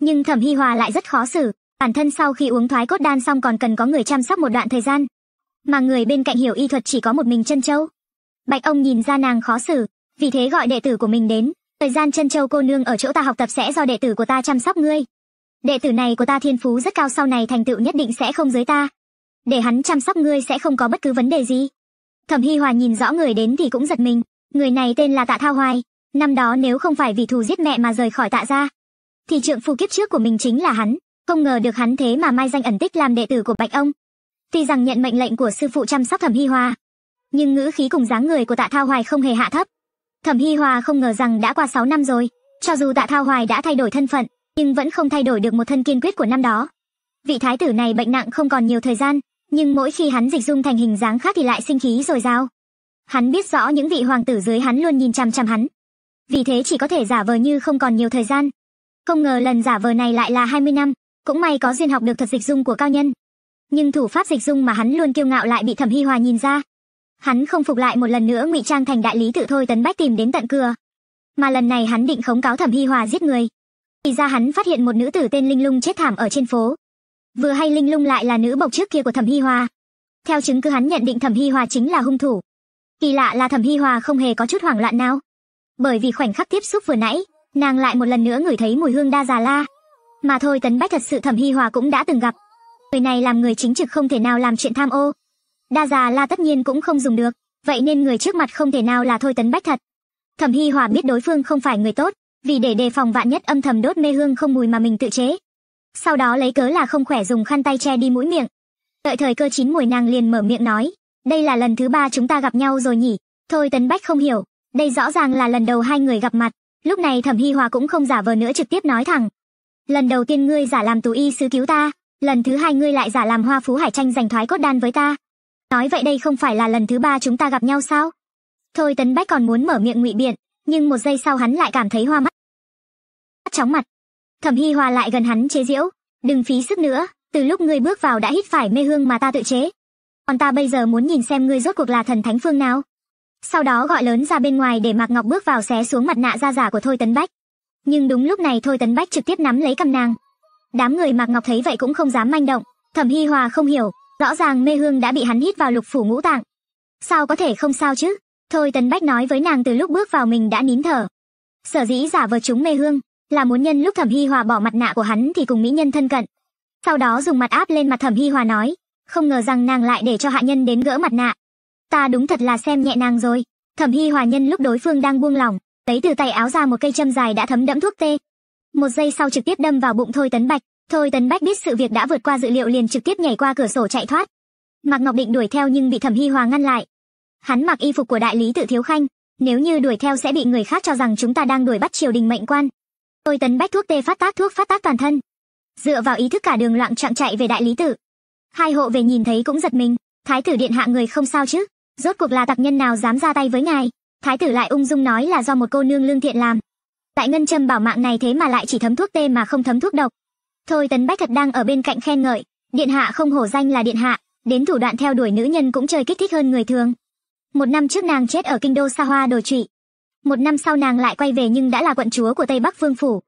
nhưng thẩm hi hòa lại rất khó xử bản thân sau khi uống thoái cốt đan xong còn cần có người chăm sóc một đoạn thời gian mà người bên cạnh hiểu y thuật chỉ có một mình chân châu bạch ông nhìn ra nàng khó xử vì thế gọi đệ tử của mình đến thời gian chân châu cô nương ở chỗ ta học tập sẽ do đệ tử của ta chăm sóc ngươi đệ tử này của ta thiên phú rất cao sau này thành tựu nhất định sẽ không dưới ta. Để hắn chăm sóc ngươi sẽ không có bất cứ vấn đề gì. Thẩm Hi Hòa nhìn rõ người đến thì cũng giật mình, người này tên là Tạ Thao Hoài, năm đó nếu không phải vì thù giết mẹ mà rời khỏi Tạ gia, thì trượng phu kiếp trước của mình chính là hắn, không ngờ được hắn thế mà mai danh ẩn tích làm đệ tử của Bạch ông. Tuy rằng nhận mệnh lệnh của sư phụ chăm sóc Thẩm Hi Hòa, nhưng ngữ khí cùng dáng người của Tạ Thao Hoài không hề hạ thấp. Thẩm Hi Hòa không ngờ rằng đã qua 6 năm rồi, cho dù Tạ Thao Hoài đã thay đổi thân phận, nhưng vẫn không thay đổi được một thân kiên quyết của năm đó vị thái tử này bệnh nặng không còn nhiều thời gian nhưng mỗi khi hắn dịch dung thành hình dáng khác thì lại sinh khí rồi dào hắn biết rõ những vị hoàng tử dưới hắn luôn nhìn chằm chằm hắn vì thế chỉ có thể giả vờ như không còn nhiều thời gian không ngờ lần giả vờ này lại là 20 năm cũng may có duyên học được thuật dịch dung của cao nhân nhưng thủ pháp dịch dung mà hắn luôn kiêu ngạo lại bị thẩm hi hòa nhìn ra hắn không phục lại một lần nữa ngụy trang thành đại lý tự thôi tấn bách tìm đến tận cửa mà lần này hắn định khống cáo thẩm hi hòa giết người thì ra hắn phát hiện một nữ tử tên linh lung chết thảm ở trên phố vừa hay linh lung lại là nữ bộc trước kia của thẩm hi Hoa. theo chứng cứ hắn nhận định thẩm hi Hoa chính là hung thủ kỳ lạ là thẩm hi Hoa không hề có chút hoảng loạn nào bởi vì khoảnh khắc tiếp xúc vừa nãy nàng lại một lần nữa ngửi thấy mùi hương đa già la mà thôi tấn bách thật sự thẩm hi Hoa cũng đã từng gặp người này làm người chính trực không thể nào làm chuyện tham ô đa già la tất nhiên cũng không dùng được vậy nên người trước mặt không thể nào là thôi tấn bách thật thẩm hi hòa biết đối phương không phải người tốt vì để đề phòng vạn nhất âm thầm đốt mê hương không mùi mà mình tự chế sau đó lấy cớ là không khỏe dùng khăn tay che đi mũi miệng đợi thời cơ chín mùi nàng liền mở miệng nói đây là lần thứ ba chúng ta gặp nhau rồi nhỉ thôi tấn bách không hiểu đây rõ ràng là lần đầu hai người gặp mặt lúc này thẩm hi hòa cũng không giả vờ nữa trực tiếp nói thẳng lần đầu tiên ngươi giả làm tù y sứ cứu ta lần thứ hai ngươi lại giả làm hoa phú hải tranh giành thoái cốt đan với ta nói vậy đây không phải là lần thứ ba chúng ta gặp nhau sao thôi tấn bách còn muốn mở miệng ngụy biện nhưng một giây sau hắn lại cảm thấy hoa mắt chóng mặt thẩm hi hòa lại gần hắn chế giễu đừng phí sức nữa từ lúc ngươi bước vào đã hít phải mê hương mà ta tự chế còn ta bây giờ muốn nhìn xem ngươi rốt cuộc là thần thánh phương nào sau đó gọi lớn ra bên ngoài để mạc ngọc bước vào xé xuống mặt nạ da giả của thôi tấn bách nhưng đúng lúc này thôi tấn bách trực tiếp nắm lấy cầm nàng đám người mạc ngọc thấy vậy cũng không dám manh động thẩm hi hòa không hiểu rõ ràng mê hương đã bị hắn hít vào lục phủ ngũ tạng sao có thể không sao chứ thôi tấn bách nói với nàng từ lúc bước vào mình đã nín thở sở dĩ giả vờ chúng mê hương là muốn nhân lúc thẩm hi hòa bỏ mặt nạ của hắn thì cùng mỹ nhân thân cận sau đó dùng mặt áp lên mặt thẩm hi hòa nói không ngờ rằng nàng lại để cho hạ nhân đến gỡ mặt nạ ta đúng thật là xem nhẹ nàng rồi thẩm hi hòa nhân lúc đối phương đang buông lỏng lấy từ tay áo ra một cây châm dài đã thấm đẫm thuốc tê một giây sau trực tiếp đâm vào bụng thôi tấn bạch thôi tấn bạch biết sự việc đã vượt qua dự liệu liền trực tiếp nhảy qua cửa sổ chạy thoát mạc ngọc định đuổi theo nhưng bị thẩm hi hòa ngăn lại hắn mặc y phục của đại lý tự thiếu khanh nếu như đuổi theo sẽ bị người khác cho rằng chúng ta đang đuổi bắt triều đình mệnh quan tôi tấn bách thuốc tê phát tác thuốc phát tác toàn thân dựa vào ý thức cả đường loạn trạng chạy về đại lý tử hai hộ về nhìn thấy cũng giật mình thái tử điện hạ người không sao chứ rốt cuộc là tặc nhân nào dám ra tay với ngài thái tử lại ung dung nói là do một cô nương lương thiện làm tại ngân châm bảo mạng này thế mà lại chỉ thấm thuốc tê mà không thấm thuốc độc thôi tấn bách thật đang ở bên cạnh khen ngợi điện hạ không hổ danh là điện hạ đến thủ đoạn theo đuổi nữ nhân cũng chơi kích thích hơn người thường một năm trước nàng chết ở kinh đô xa hoa đồ trụy một năm sau nàng lại quay về nhưng đã là quận chúa của tây bắc vương phủ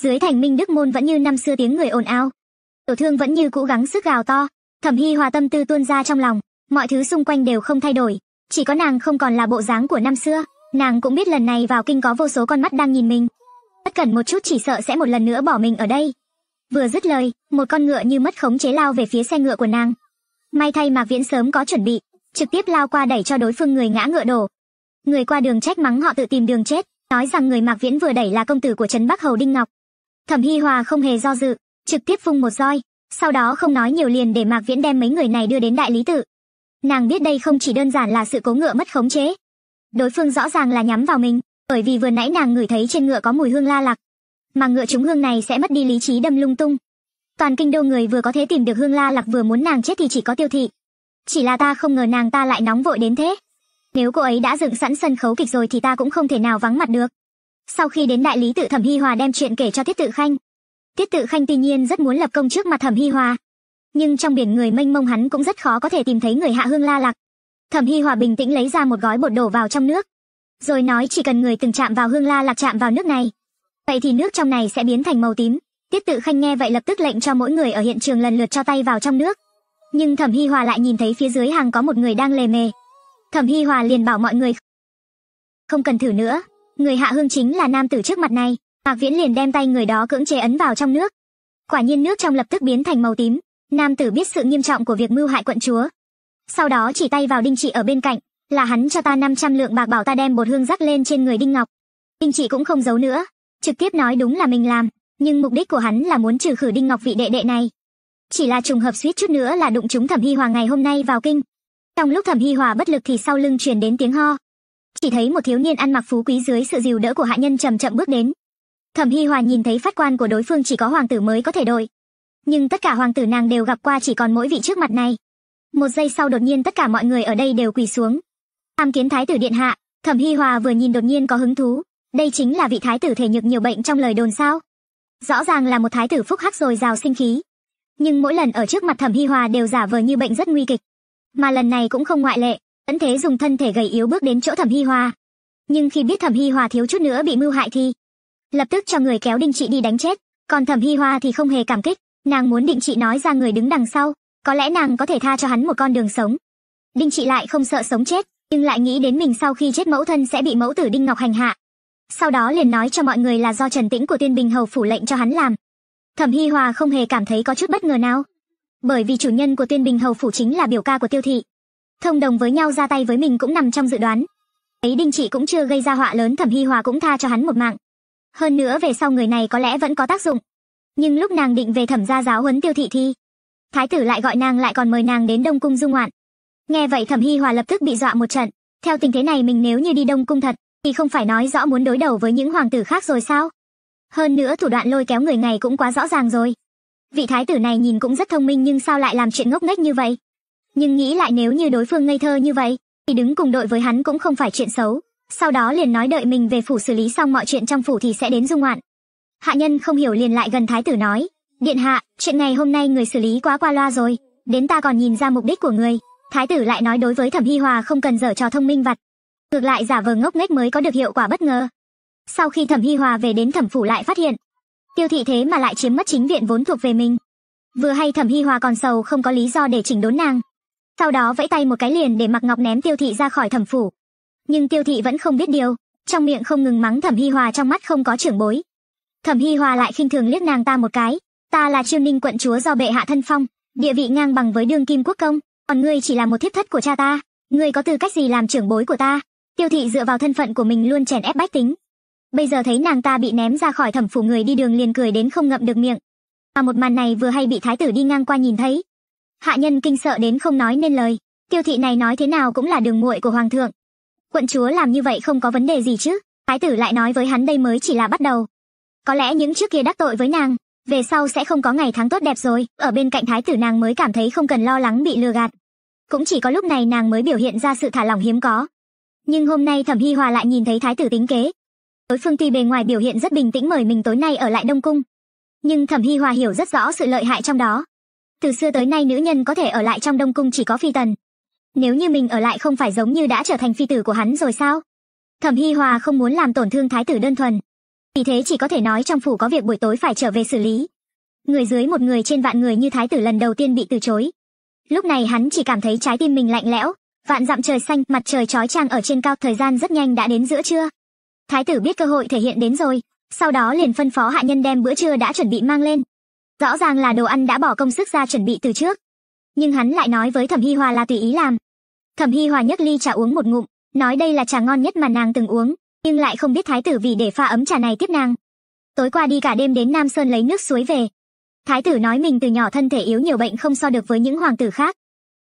dưới thành minh đức môn vẫn như năm xưa tiếng người ồn ào tổ thương vẫn như cố gắng sức gào to thẩm hy hòa tâm tư tuôn ra trong lòng mọi thứ xung quanh đều không thay đổi chỉ có nàng không còn là bộ dáng của năm xưa nàng cũng biết lần này vào kinh có vô số con mắt đang nhìn mình bất cẩn một chút chỉ sợ sẽ một lần nữa bỏ mình ở đây vừa dứt lời một con ngựa như mất khống chế lao về phía xe ngựa của nàng may thay mạc viễn sớm có chuẩn bị trực tiếp lao qua đẩy cho đối phương người ngã ngựa đổ người qua đường trách mắng họ tự tìm đường chết nói rằng người mạc viễn vừa đẩy là công tử của trấn bắc hầu đinh ngọc thẩm hi hòa không hề do dự trực tiếp phung một roi sau đó không nói nhiều liền để mạc viễn đem mấy người này đưa đến đại lý tự nàng biết đây không chỉ đơn giản là sự cố ngựa mất khống chế đối phương rõ ràng là nhắm vào mình bởi vì vừa nãy nàng ngửi thấy trên ngựa có mùi hương la lạc mà ngựa chúng hương này sẽ mất đi lý trí đâm lung tung toàn kinh đô người vừa có thể tìm được hương la lạc vừa muốn nàng chết thì chỉ có tiêu thị chỉ là ta không ngờ nàng ta lại nóng vội đến thế nếu cô ấy đã dựng sẵn sân khấu kịch rồi thì ta cũng không thể nào vắng mặt được sau khi đến đại lý tự thẩm hi hòa đem chuyện kể cho tiết tự khanh tiết tự khanh tuy nhiên rất muốn lập công trước mặt thẩm hi hòa nhưng trong biển người mênh mông hắn cũng rất khó có thể tìm thấy người hạ hương la lạc thẩm hi hòa bình tĩnh lấy ra một gói bột đổ vào trong nước rồi nói chỉ cần người từng chạm vào hương la lạc chạm vào nước này vậy thì nước trong này sẽ biến thành màu tím tiết tự khanh nghe vậy lập tức lệnh cho mỗi người ở hiện trường lần lượt cho tay vào trong nước nhưng thẩm hi hòa lại nhìn thấy phía dưới hàng có một người đang lề mề thẩm hi hòa liền bảo mọi người không cần thử nữa người hạ hương chính là nam tử trước mặt này mạc viễn liền đem tay người đó cưỡng chế ấn vào trong nước quả nhiên nước trong lập tức biến thành màu tím nam tử biết sự nghiêm trọng của việc mưu hại quận chúa sau đó chỉ tay vào đinh trị ở bên cạnh là hắn cho ta 500 lượng bạc bảo ta đem bột hương rắc lên trên người đinh ngọc đinh trị cũng không giấu nữa trực tiếp nói đúng là mình làm nhưng mục đích của hắn là muốn trừ khử đinh ngọc vị đệ đệ này chỉ là trùng hợp suýt chút nữa là đụng chúng thẩm hi hòa ngày hôm nay vào kinh trong lúc thẩm hi hòa bất lực thì sau lưng truyền đến tiếng ho chỉ thấy một thiếu niên ăn mặc phú quý dưới sự dìu đỡ của hạ nhân chậm chậm bước đến thẩm hi hòa nhìn thấy phát quan của đối phương chỉ có hoàng tử mới có thể đội nhưng tất cả hoàng tử nàng đều gặp qua chỉ còn mỗi vị trước mặt này một giây sau đột nhiên tất cả mọi người ở đây đều quỳ xuống tham kiến thái tử điện hạ thẩm hi hòa vừa nhìn đột nhiên có hứng thú đây chính là vị thái tử thể nhược nhiều bệnh trong lời đồn sao rõ ràng là một thái tử phúc hắc rồi giàu sinh khí nhưng mỗi lần ở trước mặt thẩm hi hòa đều giả vờ như bệnh rất nguy kịch mà lần này cũng không ngoại lệ ấn thế dùng thân thể gầy yếu bước đến chỗ thẩm hi hòa nhưng khi biết thẩm hi hòa thiếu chút nữa bị mưu hại thì lập tức cho người kéo đinh trị đi đánh chết còn thẩm hi hòa thì không hề cảm kích nàng muốn định trị nói ra người đứng đằng sau có lẽ nàng có thể tha cho hắn một con đường sống đinh trị lại không sợ sống chết nhưng lại nghĩ đến mình sau khi chết mẫu thân sẽ bị mẫu tử đinh ngọc hành hạ sau đó liền nói cho mọi người là do trần tĩnh của tuyên bình hầu phủ lệnh cho hắn làm thẩm hi hòa không hề cảm thấy có chút bất ngờ nào bởi vì chủ nhân của tuyên bình hầu phủ chính là biểu ca của tiêu thị thông đồng với nhau ra tay với mình cũng nằm trong dự đoán ấy đinh trị cũng chưa gây ra họa lớn thẩm hi hòa cũng tha cho hắn một mạng hơn nữa về sau người này có lẽ vẫn có tác dụng nhưng lúc nàng định về thẩm gia giáo huấn tiêu thị thi thái tử lại gọi nàng lại còn mời nàng đến đông cung dung ngoạn nghe vậy thẩm hi hòa lập tức bị dọa một trận theo tình thế này mình nếu như đi đông cung thật thì không phải nói rõ muốn đối đầu với những hoàng tử khác rồi sao hơn nữa thủ đoạn lôi kéo người này cũng quá rõ ràng rồi vị thái tử này nhìn cũng rất thông minh nhưng sao lại làm chuyện ngốc nghếch như vậy nhưng nghĩ lại nếu như đối phương ngây thơ như vậy thì đứng cùng đội với hắn cũng không phải chuyện xấu sau đó liền nói đợi mình về phủ xử lý xong mọi chuyện trong phủ thì sẽ đến dung ngoạn hạ nhân không hiểu liền lại gần thái tử nói điện hạ chuyện ngày hôm nay người xử lý quá qua loa rồi đến ta còn nhìn ra mục đích của người thái tử lại nói đối với thẩm hi hòa không cần dở trò thông minh vặt ngược lại giả vờ ngốc nghếch mới có được hiệu quả bất ngờ sau khi thẩm hi hòa về đến thẩm phủ lại phát hiện tiêu thị thế mà lại chiếm mất chính viện vốn thuộc về mình vừa hay thẩm hi hòa còn sầu không có lý do để chỉnh đốn nàng sau đó vẫy tay một cái liền để mặc ngọc ném tiêu thị ra khỏi thẩm phủ nhưng tiêu thị vẫn không biết điều trong miệng không ngừng mắng thẩm hi hòa trong mắt không có trưởng bối thẩm hi hòa lại khinh thường liếc nàng ta một cái ta là chiêm ninh quận chúa do bệ hạ thân phong địa vị ngang bằng với đương kim quốc công còn ngươi chỉ là một thiếp thất của cha ta ngươi có tư cách gì làm trưởng bối của ta tiêu thị dựa vào thân phận của mình luôn chèn ép bách tính bây giờ thấy nàng ta bị ném ra khỏi thẩm phủ người đi đường liền cười đến không ngậm được miệng. Mà một màn này vừa hay bị thái tử đi ngang qua nhìn thấy. Hạ nhân kinh sợ đến không nói nên lời, tiêu thị này nói thế nào cũng là đường muội của hoàng thượng. Quận chúa làm như vậy không có vấn đề gì chứ, thái tử lại nói với hắn đây mới chỉ là bắt đầu. Có lẽ những trước kia đắc tội với nàng, về sau sẽ không có ngày tháng tốt đẹp rồi, ở bên cạnh thái tử nàng mới cảm thấy không cần lo lắng bị lừa gạt. Cũng chỉ có lúc này nàng mới biểu hiện ra sự thả lỏng hiếm có. Nhưng hôm nay Thẩm Hi Hòa lại nhìn thấy thái tử tính kế, Đối phương tuy bề ngoài biểu hiện rất bình tĩnh mời mình tối nay ở lại Đông Cung. Nhưng Thẩm Hi Hòa hiểu rất rõ sự lợi hại trong đó. Từ xưa tới nay nữ nhân có thể ở lại trong Đông Cung chỉ có phi tần. Nếu như mình ở lại không phải giống như đã trở thành phi tử của hắn rồi sao? Thẩm Hi Hòa không muốn làm tổn thương thái tử đơn thuần. Vì thế chỉ có thể nói trong phủ có việc buổi tối phải trở về xử lý. Người dưới một người trên vạn người như thái tử lần đầu tiên bị từ chối. Lúc này hắn chỉ cảm thấy trái tim mình lạnh lẽo, vạn dặm trời xanh, mặt trời chói chang ở trên cao, thời gian rất nhanh đã đến giữa trưa thái tử biết cơ hội thể hiện đến rồi sau đó liền phân phó hạ nhân đem bữa trưa đã chuẩn bị mang lên rõ ràng là đồ ăn đã bỏ công sức ra chuẩn bị từ trước nhưng hắn lại nói với thẩm hi hòa là tùy ý làm thẩm hi hòa nhấc ly trà uống một ngụm nói đây là trà ngon nhất mà nàng từng uống nhưng lại không biết thái tử vì để pha ấm trà này tiếp nàng tối qua đi cả đêm đến nam sơn lấy nước suối về thái tử nói mình từ nhỏ thân thể yếu nhiều bệnh không so được với những hoàng tử khác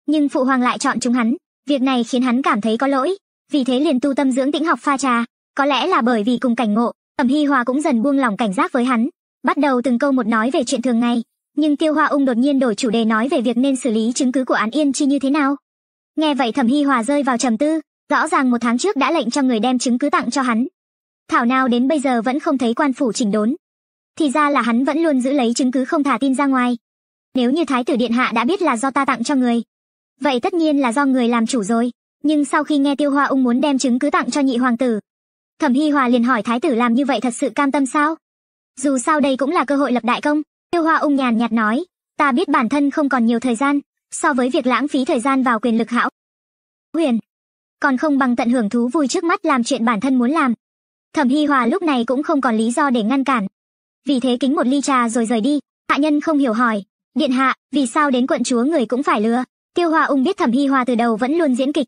nhưng phụ hoàng lại chọn chúng hắn việc này khiến hắn cảm thấy có lỗi vì thế liền tu tâm dưỡng tĩnh học pha trà có lẽ là bởi vì cùng cảnh ngộ, Thẩm Hi Hòa cũng dần buông lỏng cảnh giác với hắn, bắt đầu từng câu một nói về chuyện thường ngày, nhưng Tiêu Hoa Ung đột nhiên đổi chủ đề nói về việc nên xử lý chứng cứ của án Yên Chi như thế nào. Nghe vậy Thẩm Hi Hòa rơi vào trầm tư, rõ ràng một tháng trước đã lệnh cho người đem chứng cứ tặng cho hắn. Thảo nào đến bây giờ vẫn không thấy quan phủ chỉnh đốn. Thì ra là hắn vẫn luôn giữ lấy chứng cứ không thả tin ra ngoài. Nếu như Thái tử Điện Hạ đã biết là do ta tặng cho người, vậy tất nhiên là do người làm chủ rồi. Nhưng sau khi nghe Tiêu Hoa Ung muốn đem chứng cứ tặng cho nhị hoàng tử, thẩm hi hòa liền hỏi thái tử làm như vậy thật sự cam tâm sao dù sao đây cũng là cơ hội lập đại công tiêu hoa ung nhàn nhạt nói ta biết bản thân không còn nhiều thời gian so với việc lãng phí thời gian vào quyền lực hảo huyền còn không bằng tận hưởng thú vui trước mắt làm chuyện bản thân muốn làm thẩm hi hòa lúc này cũng không còn lý do để ngăn cản vì thế kính một ly trà rồi rời đi hạ nhân không hiểu hỏi điện hạ vì sao đến quận chúa người cũng phải lừa tiêu hoa ung biết thẩm hi hòa từ đầu vẫn luôn diễn kịch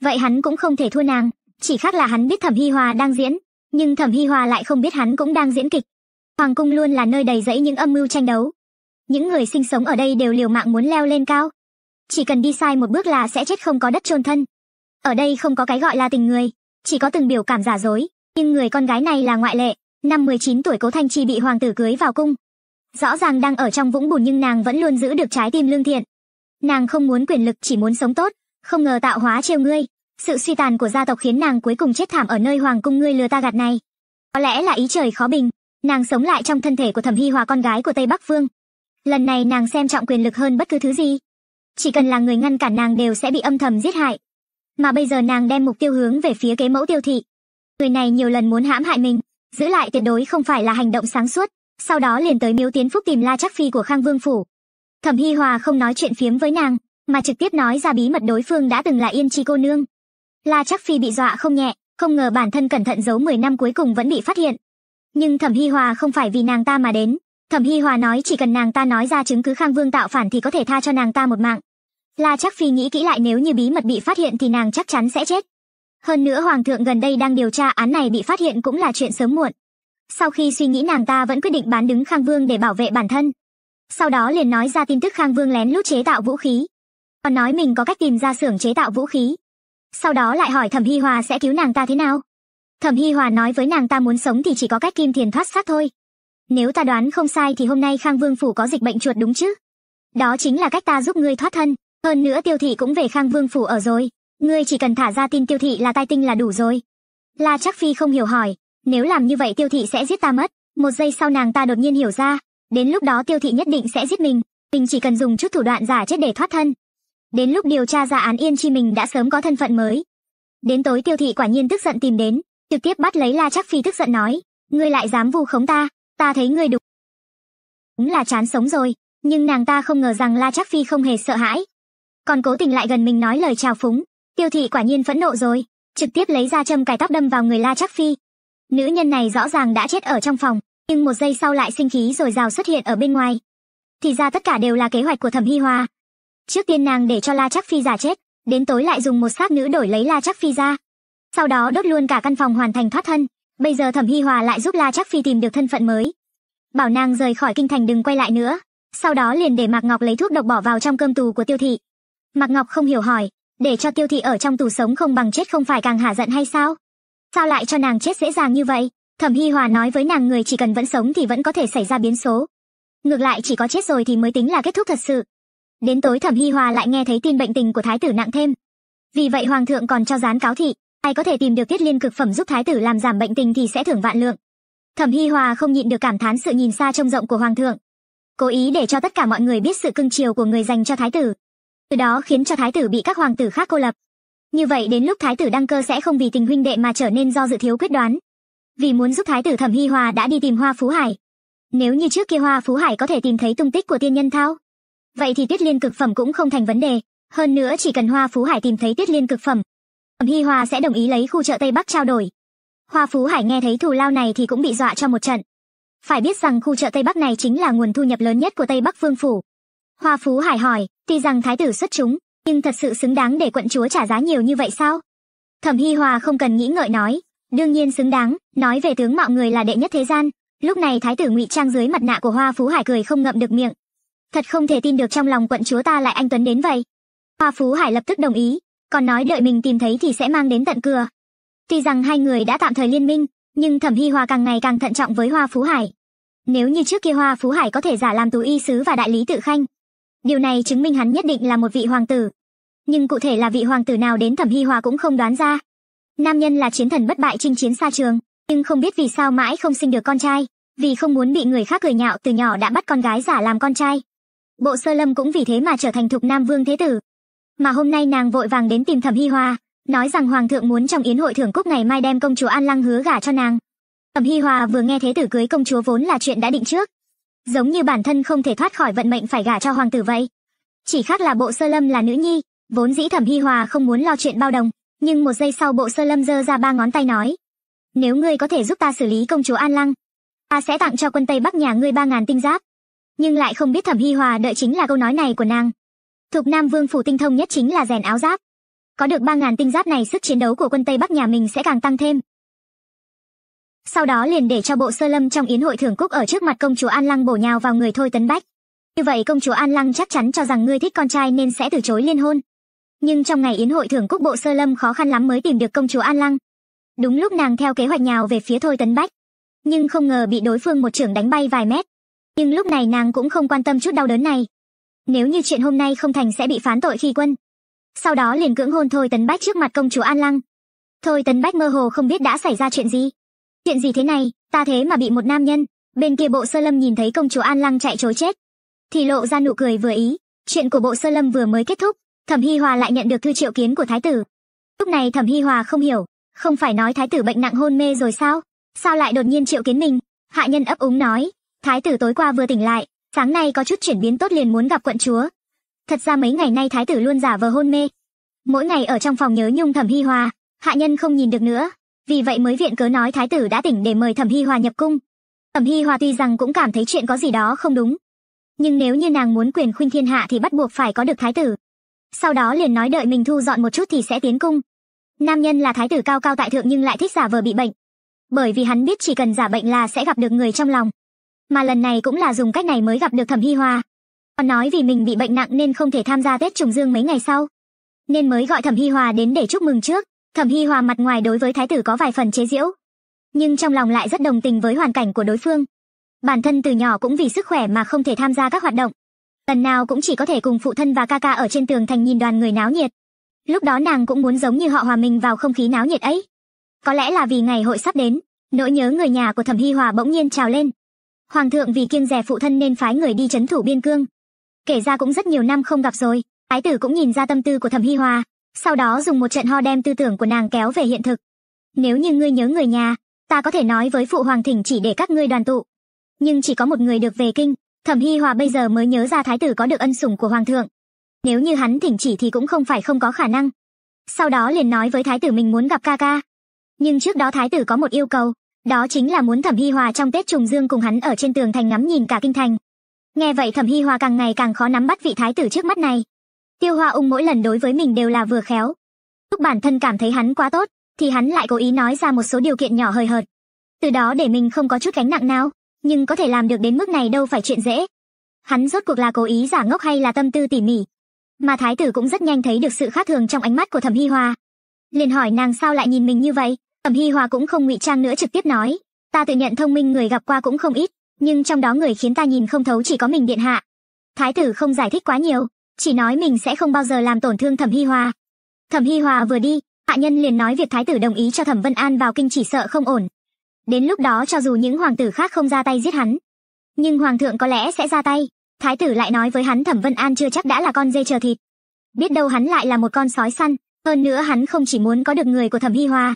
vậy hắn cũng không thể thua nàng chỉ khác là hắn biết thẩm hi hòa đang diễn nhưng thẩm hi hòa lại không biết hắn cũng đang diễn kịch hoàng cung luôn là nơi đầy rẫy những âm mưu tranh đấu những người sinh sống ở đây đều liều mạng muốn leo lên cao chỉ cần đi sai một bước là sẽ chết không có đất chôn thân ở đây không có cái gọi là tình người chỉ có từng biểu cảm giả dối nhưng người con gái này là ngoại lệ năm 19 tuổi cố thanh chi bị hoàng tử cưới vào cung rõ ràng đang ở trong vũng bùn nhưng nàng vẫn luôn giữ được trái tim lương thiện nàng không muốn quyền lực chỉ muốn sống tốt không ngờ tạo hóa trêu ngươi sự suy tàn của gia tộc khiến nàng cuối cùng chết thảm ở nơi hoàng cung ngươi lừa ta gạt này. Có lẽ là ý trời khó bình, nàng sống lại trong thân thể của Thẩm Hi Hòa con gái của Tây Bắc Vương. Lần này nàng xem trọng quyền lực hơn bất cứ thứ gì. Chỉ cần là người ngăn cản nàng đều sẽ bị âm thầm giết hại. Mà bây giờ nàng đem mục tiêu hướng về phía kế mẫu tiêu thị. Người này nhiều lần muốn hãm hại mình, giữ lại tuyệt đối không phải là hành động sáng suốt, sau đó liền tới Miếu Tiến Phúc tìm La Trác Phi của Khang Vương phủ. Thẩm Hi Hòa không nói chuyện phiếm với nàng, mà trực tiếp nói ra bí mật đối phương đã từng là Yên Chi cô nương. La Trác Phi bị dọa không nhẹ, không ngờ bản thân cẩn thận giấu 10 năm cuối cùng vẫn bị phát hiện. Nhưng Thẩm Hi Hòa không phải vì nàng ta mà đến, Thẩm Hi Hòa nói chỉ cần nàng ta nói ra chứng cứ Khang Vương tạo phản thì có thể tha cho nàng ta một mạng. La Trác Phi nghĩ kỹ lại nếu như bí mật bị phát hiện thì nàng chắc chắn sẽ chết. Hơn nữa hoàng thượng gần đây đang điều tra án này bị phát hiện cũng là chuyện sớm muộn. Sau khi suy nghĩ nàng ta vẫn quyết định bán đứng Khang Vương để bảo vệ bản thân. Sau đó liền nói ra tin tức Khang Vương lén lút chế tạo vũ khí. Còn nói mình có cách tìm ra xưởng chế tạo vũ khí, sau đó lại hỏi thẩm hi hòa sẽ cứu nàng ta thế nào thẩm hi hòa nói với nàng ta muốn sống thì chỉ có cách kim thiền thoát xác thôi nếu ta đoán không sai thì hôm nay khang vương phủ có dịch bệnh chuột đúng chứ đó chính là cách ta giúp ngươi thoát thân hơn nữa tiêu thị cũng về khang vương phủ ở rồi ngươi chỉ cần thả ra tin tiêu thị là tai tinh là đủ rồi la chắc phi không hiểu hỏi nếu làm như vậy tiêu thị sẽ giết ta mất một giây sau nàng ta đột nhiên hiểu ra đến lúc đó tiêu thị nhất định sẽ giết mình mình chỉ cần dùng chút thủ đoạn giả chết để thoát thân Đến lúc điều tra ra án Yên Chi mình đã sớm có thân phận mới. Đến tối tiêu thị quả nhiên tức giận tìm đến, trực tiếp bắt lấy La Trác Phi tức giận nói, ngươi lại dám vu khống ta, ta thấy ngươi đúng. Đúng là chán sống rồi, nhưng nàng ta không ngờ rằng La Trác Phi không hề sợ hãi. Còn cố tình lại gần mình nói lời chào phúng, tiêu thị quả nhiên phẫn nộ rồi, trực tiếp lấy ra châm cài tóc đâm vào người La Trác Phi. Nữ nhân này rõ ràng đã chết ở trong phòng, nhưng một giây sau lại sinh khí rồi rào xuất hiện ở bên ngoài. Thì ra tất cả đều là kế hoạch của Thẩm Hi Hoa, Trước tiên nàng để cho La Trắc Phi giả chết, đến tối lại dùng một xác nữ đổi lấy La Trắc Phi ra. Sau đó đốt luôn cả căn phòng hoàn thành thoát thân. Bây giờ Thẩm Hi Hòa lại giúp La Trắc Phi tìm được thân phận mới. Bảo nàng rời khỏi kinh thành đừng quay lại nữa. Sau đó liền để Mạc Ngọc lấy thuốc độc bỏ vào trong cơm tù của Tiêu thị. Mạc Ngọc không hiểu hỏi, để cho Tiêu thị ở trong tù sống không bằng chết không phải càng hả giận hay sao? Sao lại cho nàng chết dễ dàng như vậy? Thẩm Hi Hòa nói với nàng người chỉ cần vẫn sống thì vẫn có thể xảy ra biến số. Ngược lại chỉ có chết rồi thì mới tính là kết thúc thật sự, Đến tối Thẩm Hi Hòa lại nghe thấy tin bệnh tình của thái tử nặng thêm. Vì vậy hoàng thượng còn cho gián cáo thị, ai có thể tìm được tiết liên cực phẩm giúp thái tử làm giảm bệnh tình thì sẽ thưởng vạn lượng. Thẩm Hi Hòa không nhịn được cảm thán sự nhìn xa trông rộng của hoàng thượng, cố ý để cho tất cả mọi người biết sự cưng chiều của người dành cho thái tử. Từ đó khiến cho thái tử bị các hoàng tử khác cô lập. Như vậy đến lúc thái tử đăng cơ sẽ không vì tình huynh đệ mà trở nên do dự thiếu quyết đoán. Vì muốn giúp thái tử Thẩm Hi Hòa đã đi tìm Hoa Phú Hải. Nếu như trước kia Hoa Phú Hải có thể tìm thấy tung tích của tiên nhân thao, vậy thì tuyết liên cực phẩm cũng không thành vấn đề hơn nữa chỉ cần hoa phú hải tìm thấy tuyết liên cực phẩm ẩm hi hòa sẽ đồng ý lấy khu chợ tây bắc trao đổi hoa phú hải nghe thấy thù lao này thì cũng bị dọa cho một trận phải biết rằng khu chợ tây bắc này chính là nguồn thu nhập lớn nhất của tây bắc vương phủ hoa phú hải hỏi tuy rằng thái tử xuất chúng nhưng thật sự xứng đáng để quận chúa trả giá nhiều như vậy sao thẩm hi hòa không cần nghĩ ngợi nói đương nhiên xứng đáng nói về tướng mạo người là đệ nhất thế gian lúc này thái tử ngụy trang dưới mặt nạ của hoa phú hải cười không ngậm được miệng thật không thể tin được trong lòng quận chúa ta lại anh Tuấn đến vậy. Hoa Phú Hải lập tức đồng ý, còn nói đợi mình tìm thấy thì sẽ mang đến tận cửa. Tuy rằng hai người đã tạm thời liên minh, nhưng Thẩm Hi Hòa càng ngày càng thận trọng với Hoa Phú Hải. Nếu như trước kia Hoa Phú Hải có thể giả làm tú y sứ và đại lý tự khanh, điều này chứng minh hắn nhất định là một vị hoàng tử. Nhưng cụ thể là vị hoàng tử nào đến Thẩm Hi Hòa cũng không đoán ra. Nam nhân là chiến thần bất bại chinh chiến xa trường, nhưng không biết vì sao mãi không sinh được con trai, vì không muốn bị người khác cười nhạo từ nhỏ đã bắt con gái giả làm con trai bộ sơ lâm cũng vì thế mà trở thành thục nam vương thế tử mà hôm nay nàng vội vàng đến tìm thẩm hi hoa, nói rằng hoàng thượng muốn trong yến hội thưởng cúc ngày mai đem công chúa an lăng hứa gả cho nàng thẩm hi hòa vừa nghe thế tử cưới công chúa vốn là chuyện đã định trước giống như bản thân không thể thoát khỏi vận mệnh phải gả cho hoàng tử vậy chỉ khác là bộ sơ lâm là nữ nhi vốn dĩ thẩm hi hòa không muốn lo chuyện bao đồng nhưng một giây sau bộ sơ lâm giơ ra ba ngón tay nói nếu ngươi có thể giúp ta xử lý công chúa an lăng ta sẽ tặng cho quân tây bắc nhà ngươi ba ngàn tinh giáp nhưng lại không biết thẩm hi hòa đợi chính là câu nói này của nàng thuộc nam vương phủ tinh thông nhất chính là rèn áo giáp có được ba ngàn tinh giáp này sức chiến đấu của quân tây bắc nhà mình sẽ càng tăng thêm sau đó liền để cho bộ sơ lâm trong yến hội thưởng cúc ở trước mặt công chúa an lăng bổ nhào vào người thôi tấn bách như vậy công chúa an lăng chắc chắn cho rằng ngươi thích con trai nên sẽ từ chối liên hôn nhưng trong ngày yến hội thưởng cúc bộ sơ lâm khó khăn lắm mới tìm được công chúa an lăng đúng lúc nàng theo kế hoạch nhào về phía thôi tấn bách nhưng không ngờ bị đối phương một trưởng đánh bay vài mét nhưng lúc này nàng cũng không quan tâm chút đau đớn này nếu như chuyện hôm nay không thành sẽ bị phán tội khi quân sau đó liền cưỡng hôn thôi tấn bách trước mặt công chúa an lăng thôi tấn bách mơ hồ không biết đã xảy ra chuyện gì chuyện gì thế này ta thế mà bị một nam nhân bên kia bộ sơ lâm nhìn thấy công chúa an lăng chạy trối chết thì lộ ra nụ cười vừa ý chuyện của bộ sơ lâm vừa mới kết thúc thẩm hi hòa lại nhận được thư triệu kiến của thái tử lúc này thẩm hi hòa không hiểu không phải nói thái tử bệnh nặng hôn mê rồi sao sao lại đột nhiên triệu kiến mình hạ nhân ấp úng nói Thái tử tối qua vừa tỉnh lại, sáng nay có chút chuyển biến tốt liền muốn gặp quận chúa. Thật ra mấy ngày nay thái tử luôn giả vờ hôn mê. Mỗi ngày ở trong phòng nhớ nhung Thẩm Hi Hòa, hạ nhân không nhìn được nữa, vì vậy mới viện cớ nói thái tử đã tỉnh để mời Thẩm Hi Hòa nhập cung. Thẩm Hi Hòa tuy rằng cũng cảm thấy chuyện có gì đó không đúng, nhưng nếu như nàng muốn quyền khuynh thiên hạ thì bắt buộc phải có được thái tử. Sau đó liền nói đợi mình thu dọn một chút thì sẽ tiến cung. Nam nhân là thái tử cao cao tại thượng nhưng lại thích giả vờ bị bệnh, bởi vì hắn biết chỉ cần giả bệnh là sẽ gặp được người trong lòng mà lần này cũng là dùng cách này mới gặp được thẩm hi hòa còn nói vì mình bị bệnh nặng nên không thể tham gia tết trùng dương mấy ngày sau nên mới gọi thẩm hi hòa đến để chúc mừng trước thẩm hi hòa mặt ngoài đối với thái tử có vài phần chế giễu nhưng trong lòng lại rất đồng tình với hoàn cảnh của đối phương bản thân từ nhỏ cũng vì sức khỏe mà không thể tham gia các hoạt động lần nào cũng chỉ có thể cùng phụ thân và ca ca ở trên tường thành nhìn đoàn người náo nhiệt lúc đó nàng cũng muốn giống như họ hòa mình vào không khí náo nhiệt ấy có lẽ là vì ngày hội sắp đến nỗi nhớ người nhà của thẩm hi hòa bỗng nhiên trào lên hoàng thượng vì kiêng rẻ phụ thân nên phái người đi chấn thủ biên cương kể ra cũng rất nhiều năm không gặp rồi ái tử cũng nhìn ra tâm tư của thẩm hi hòa sau đó dùng một trận ho đem tư tưởng của nàng kéo về hiện thực nếu như ngươi nhớ người nhà ta có thể nói với phụ hoàng thỉnh chỉ để các ngươi đoàn tụ nhưng chỉ có một người được về kinh thẩm hi hòa bây giờ mới nhớ ra thái tử có được ân sủng của hoàng thượng nếu như hắn thỉnh chỉ thì cũng không phải không có khả năng sau đó liền nói với thái tử mình muốn gặp ca ca nhưng trước đó thái tử có một yêu cầu đó chính là muốn thẩm hi hòa trong tết trùng dương cùng hắn ở trên tường thành ngắm nhìn cả kinh thành nghe vậy thẩm hi hòa càng ngày càng khó nắm bắt vị thái tử trước mắt này tiêu hoa ung mỗi lần đối với mình đều là vừa khéo lúc bản thân cảm thấy hắn quá tốt thì hắn lại cố ý nói ra một số điều kiện nhỏ hời hợt từ đó để mình không có chút gánh nặng nào nhưng có thể làm được đến mức này đâu phải chuyện dễ hắn rốt cuộc là cố ý giả ngốc hay là tâm tư tỉ mỉ mà thái tử cũng rất nhanh thấy được sự khác thường trong ánh mắt của thẩm hi hòa liền hỏi nàng sao lại nhìn mình như vậy Ẩm Hi Hoa cũng không ngụy trang nữa trực tiếp nói, ta tự nhận thông minh người gặp qua cũng không ít, nhưng trong đó người khiến ta nhìn không thấu chỉ có mình điện hạ. Thái tử không giải thích quá nhiều, chỉ nói mình sẽ không bao giờ làm tổn thương Thẩm Hi Hoa. Thẩm Hi Hoa vừa đi, hạ nhân liền nói việc thái tử đồng ý cho Thẩm Vân An vào kinh chỉ sợ không ổn. Đến lúc đó cho dù những hoàng tử khác không ra tay giết hắn, nhưng hoàng thượng có lẽ sẽ ra tay. Thái tử lại nói với hắn Thẩm Vân An chưa chắc đã là con dê chờ thịt. Biết đâu hắn lại là một con sói săn, hơn nữa hắn không chỉ muốn có được người của Thẩm Hi Hoa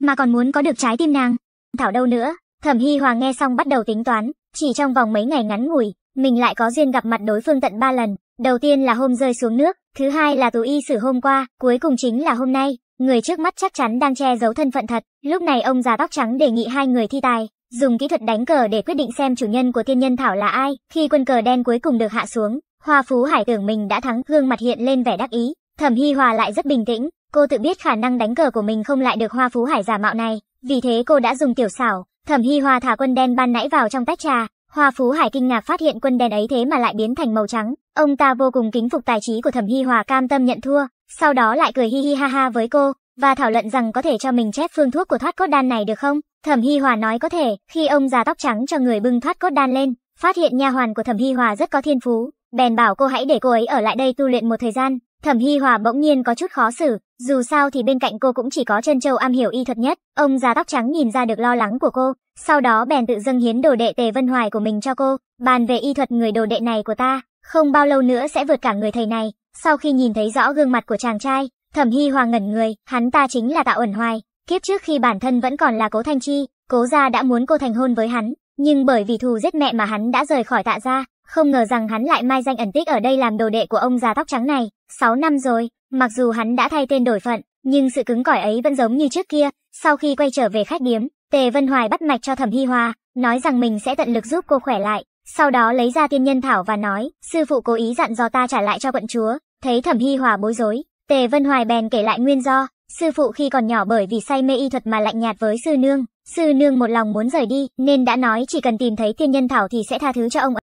mà còn muốn có được trái tim nàng. Thảo đâu nữa, Thẩm Hy Hoàng nghe xong bắt đầu tính toán, chỉ trong vòng mấy ngày ngắn ngủi, mình lại có duyên gặp mặt đối phương tận 3 lần, đầu tiên là hôm rơi xuống nước, thứ hai là tù y sử hôm qua, cuối cùng chính là hôm nay, người trước mắt chắc chắn đang che giấu thân phận thật, lúc này ông già tóc trắng đề nghị hai người thi tài, dùng kỹ thuật đánh cờ để quyết định xem chủ nhân của tiên nhân thảo là ai, khi quân cờ đen cuối cùng được hạ xuống, Hoa Phú Hải tưởng mình đã thắng, gương mặt hiện lên vẻ đắc ý, Thẩm Hy Hòa lại rất bình tĩnh, Cô tự biết khả năng đánh cờ của mình không lại được hoa phú hải giả mạo này, vì thế cô đã dùng tiểu xảo, thẩm hy hoa thả quân đen ban nãy vào trong tách trà. Hoa phú hải kinh ngạc phát hiện quân đen ấy thế mà lại biến thành màu trắng. Ông ta vô cùng kính phục tài trí của thẩm hy hòa cam tâm nhận thua, sau đó lại cười hi hi ha ha với cô, và thảo luận rằng có thể cho mình chép phương thuốc của thoát cốt đan này được không. Thẩm Hi Hòa nói có thể, khi ông già tóc trắng cho người bưng thoát cốt đan lên, phát hiện nha hoàn của Thẩm Hi Hòa rất có thiên phú, bèn bảo cô hãy để cô ấy ở lại đây tu luyện một thời gian. Thẩm Hi Hòa bỗng nhiên có chút khó xử, dù sao thì bên cạnh cô cũng chỉ có chân châu am hiểu y thuật nhất, ông già tóc trắng nhìn ra được lo lắng của cô, sau đó bèn tự dâng hiến đồ đệ Tề Vân Hoài của mình cho cô, bàn về y thuật người đồ đệ này của ta, không bao lâu nữa sẽ vượt cả người thầy này, sau khi nhìn thấy rõ gương mặt của chàng trai, Thẩm Hy Hoàng ngẩn người, hắn ta chính là Tạ Uẩn Hoài, kiếp trước khi bản thân vẫn còn là Cố Thanh Chi, Cố gia đã muốn cô thành hôn với hắn, nhưng bởi vì thù giết mẹ mà hắn đã rời khỏi Tạ gia, không ngờ rằng hắn lại mai danh ẩn tích ở đây làm đồ đệ của ông già tóc trắng này, 6 năm rồi, Mặc dù hắn đã thay tên đổi phận, nhưng sự cứng cỏi ấy vẫn giống như trước kia. Sau khi quay trở về khách điếm, Tề Vân Hoài bắt mạch cho Thẩm Hi Hoa, nói rằng mình sẽ tận lực giúp cô khỏe lại. Sau đó lấy ra tiên nhân thảo và nói, sư phụ cố ý dặn dò ta trả lại cho quận chúa. Thấy Thẩm Hi Hòa bối rối, Tề Vân Hoài bèn kể lại nguyên do. Sư phụ khi còn nhỏ bởi vì say mê y thuật mà lạnh nhạt với sư nương, sư nương một lòng muốn rời đi, nên đã nói chỉ cần tìm thấy tiên nhân thảo thì sẽ tha thứ cho ông ấy.